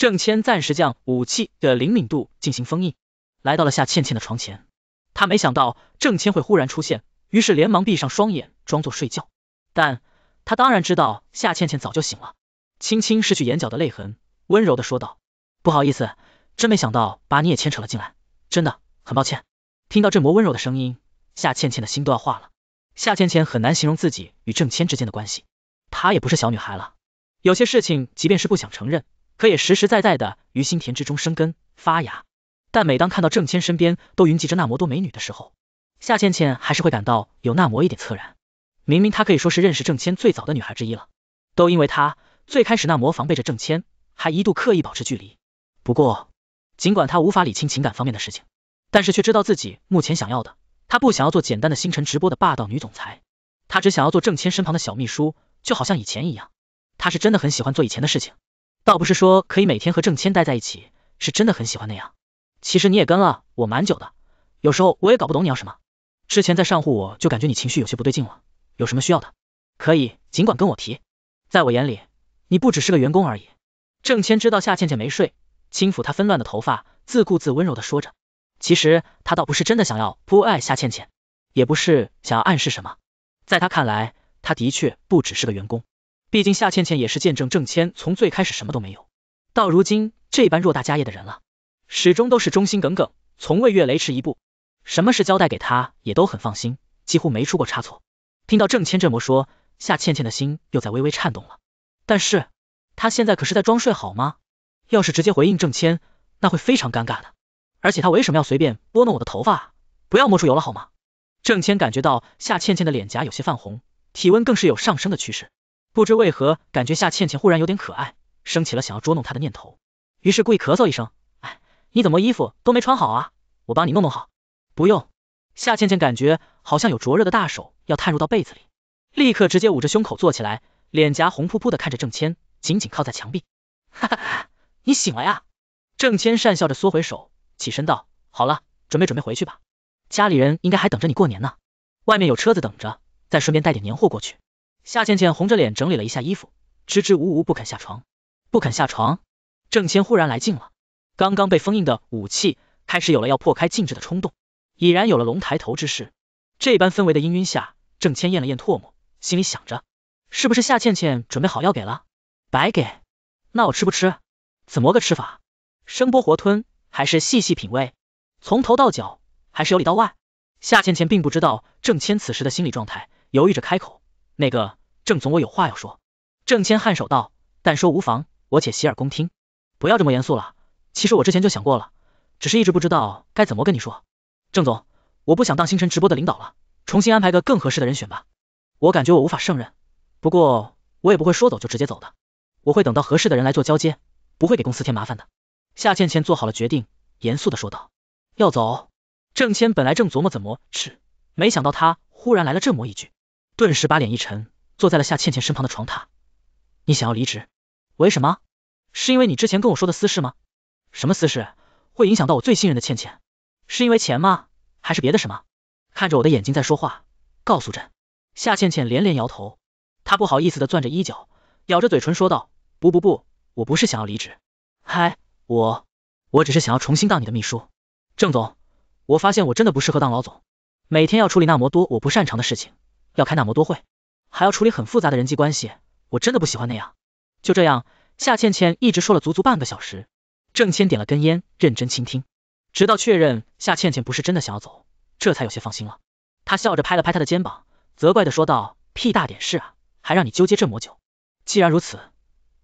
郑谦暂时将武器的灵敏度进行封印，来到了夏倩倩的床前。他没想到郑谦会忽然出现，于是连忙闭上双眼，装作睡觉。但他当然知道夏倩倩早就醒了，轻轻拭去眼角的泪痕，温柔的说道：“不好意思，真没想到把你也牵扯了进来，真的很抱歉。”听到这魔温柔的声音，夏倩倩的心都要化了。夏倩倩很难形容自己与郑谦之间的关系，她也不是小女孩了，有些事情即便是不想承认。可也实实在在的于心田之中生根发芽，但每当看到郑谦身边都云集着那么多美女的时候，夏倩倩还是会感到有那么一点恻然。明明她可以说是认识郑谦最早的女孩之一了，都因为她最开始那模防备着郑谦，还一度刻意保持距离。不过，尽管她无法理清情感方面的事情，但是却知道自己目前想要的，她不想要做简单的星辰直播的霸道女总裁，她只想要做郑谦身旁的小秘书，就好像以前一样。她是真的很喜欢做以前的事情。倒不是说可以每天和郑谦待在一起，是真的很喜欢那样。其实你也跟了我蛮久的，有时候我也搞不懂你要什么。之前在上户我就感觉你情绪有些不对劲了，有什么需要的，可以尽管跟我提。在我眼里，你不只是个员工而已。郑谦知道夏倩倩没睡，轻抚她纷乱的头发，自顾自温柔的说着。其实他倒不是真的想要不爱夏倩倩，也不是想要暗示什么，在他看来，他的确不只是个员工。毕竟夏倩倩也是见证郑谦从最开始什么都没有，到如今这般偌大家业的人了，始终都是忠心耿耿，从未越雷池一步。什么事交代给他也都很放心，几乎没出过差错。听到郑谦这么说，夏倩倩的心又在微微颤动了。但是她现在可是在装睡好吗？要是直接回应郑谦，那会非常尴尬的。而且他为什么要随便拨弄我的头发？不要摸出油了好吗？郑谦感觉到夏倩倩的脸颊有些泛红，体温更是有上升的趋势。不知为何，感觉夏倩倩忽然有点可爱，生起了想要捉弄她的念头，于是故意咳嗽一声，哎，你怎么衣服都没穿好啊？我帮你弄弄好。不用。夏倩倩感觉好像有灼热的大手要探入到被子里，立刻直接捂着胸口坐起来，脸颊红扑扑的看着郑谦，紧紧靠在墙壁。哈哈哈，你醒了呀？郑谦讪笑着缩回手，起身道，好了，准备准备回去吧，家里人应该还等着你过年呢，外面有车子等着，再顺便带点年货过去。夏倩倩红着脸整理了一下衣服，支支吾吾不肯下床，不肯下床。郑谦忽然来劲了，刚刚被封印的武器开始有了要破开禁制的冲动，已然有了龙抬头之势。这般氛围的氤氲下，郑谦咽了咽唾沫，心里想着，是不是夏倩倩准备好要给了？白给？那我吃不吃？怎么个吃法？声波活吞，还是细细品味？从头到脚，还是由里到外？夏倩倩并不知道郑谦此时的心理状态，犹豫着开口：“那个。”郑总，我有话要说。郑谦颔首道：“但说无妨，我且洗耳恭听。不要这么严肃了，其实我之前就想过了，只是一直不知道该怎么跟你说。郑总，我不想当星辰直播的领导了，重新安排个更合适的人选吧。我感觉我无法胜任，不过我也不会说走就直接走的，我会等到合适的人来做交接，不会给公司添麻烦的。”夏倩倩做好了决定，严肃的说道：“要走？”郑谦本来正琢磨怎么吃，没想到他忽然来了这么一句，顿时把脸一沉。坐在了夏倩倩身旁的床榻，你想要离职？为什么？是因为你之前跟我说的私事吗？什么私事会影响到我最信任的倩倩？是因为钱吗？还是别的什么？看着我的眼睛在说话，告诉朕。夏倩倩连连摇头，她不好意思的攥着衣角，咬着嘴唇说道，不不不，我不是想要离职，嗨，我我只是想要重新当你的秘书，郑总，我发现我真的不适合当老总，每天要处理那么多我不擅长的事情，要开那么多会。还要处理很复杂的人际关系，我真的不喜欢那样。就这样，夏倩倩一直说了足足半个小时。郑谦点了根烟，认真倾听，直到确认夏倩倩不是真的想要走，这才有些放心了。他笑着拍了拍她的肩膀，责怪的说道：屁大点事啊，还让你纠结这么久。既然如此，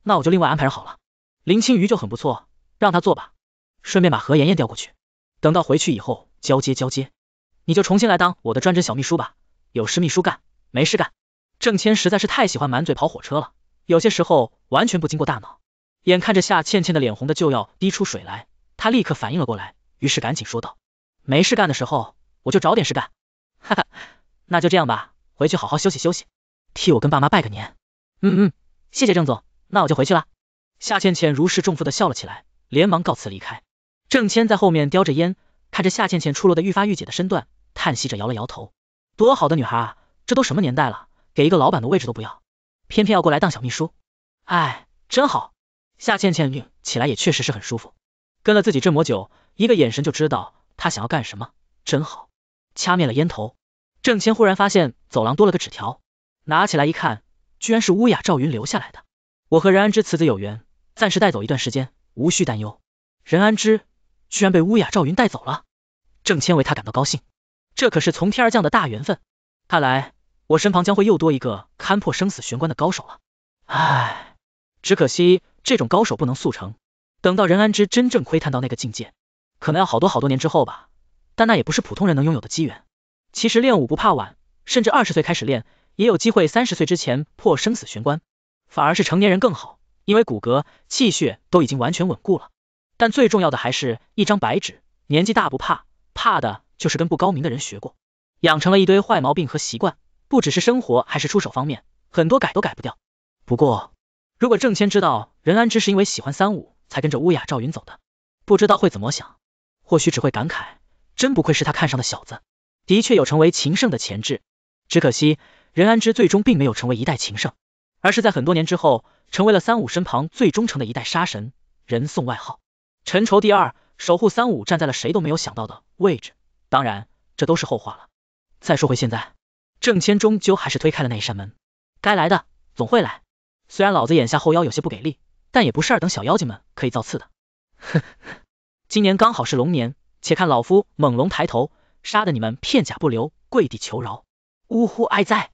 那我就另外安排人好了。林青瑜就很不错，让他做吧。顺便把何妍妍调过去，等到回去以后交接交接，你就重新来当我的专职小秘书吧。有事秘书干，没事干。郑谦实在是太喜欢满嘴跑火车了，有些时候完全不经过大脑。眼看着夏倩倩的脸红的就要滴出水来，他立刻反应了过来，于是赶紧说道：“没事干的时候，我就找点事干。”哈哈，那就这样吧，回去好好休息休息，替我跟爸妈拜个年。嗯嗯，谢谢郑总，那我就回去了。夏倩倩如释重负的笑了起来，连忙告辞离开。郑谦在后面叼着烟，看着夏倩倩出落的愈发御姐的身段，叹息着摇了摇头。多好的女孩啊，这都什么年代了？给一个老板的位置都不要，偏偏要过来当小秘书，哎，真好。夏倩倩用起来也确实是很舒服，跟了自己这么久，一个眼神就知道她想要干什么，真好。掐灭了烟头，郑谦忽然发现走廊多了个纸条，拿起来一看，居然是乌雅赵云留下来的。我和任安之此子有缘，暂时带走一段时间，无需担忧。任安之居然被乌雅赵云带走了，郑谦为他感到高兴，这可是从天而降的大缘分，看来。我身旁将会又多一个堪破生死玄关的高手了。唉，只可惜这种高手不能速成，等到任安之真正窥探到那个境界，可能要好多好多年之后吧。但那也不是普通人能拥有的机缘。其实练武不怕晚，甚至二十岁开始练也有机会三十岁之前破生死玄关。反而是成年人更好，因为骨骼、气血都已经完全稳固了。但最重要的还是一张白纸，年纪大不怕，怕的就是跟不高明的人学过，养成了一堆坏毛病和习惯。不只是生活，还是出手方面，很多改都改不掉。不过，如果郑谦知道任安之是因为喜欢三五才跟着乌雅赵云走的，不知道会怎么想。或许只会感慨，真不愧是他看上的小子，的确有成为情圣的潜质。只可惜，任安之最终并没有成为一代情圣，而是在很多年之后，成为了三五身旁最忠诚的一代杀神，人送外号陈仇第二，守护三五，站在了谁都没有想到的位置。当然，这都是后话了。再说回现在。郑谦终究还是推开了那一扇门，该来的总会来。虽然老子眼下后腰有些不给力，但也不是二等小妖精们可以造次的。呵呵，今年刚好是龙年，且看老夫猛龙抬头，杀得你们片甲不留，跪地求饶。呜呼哀哉！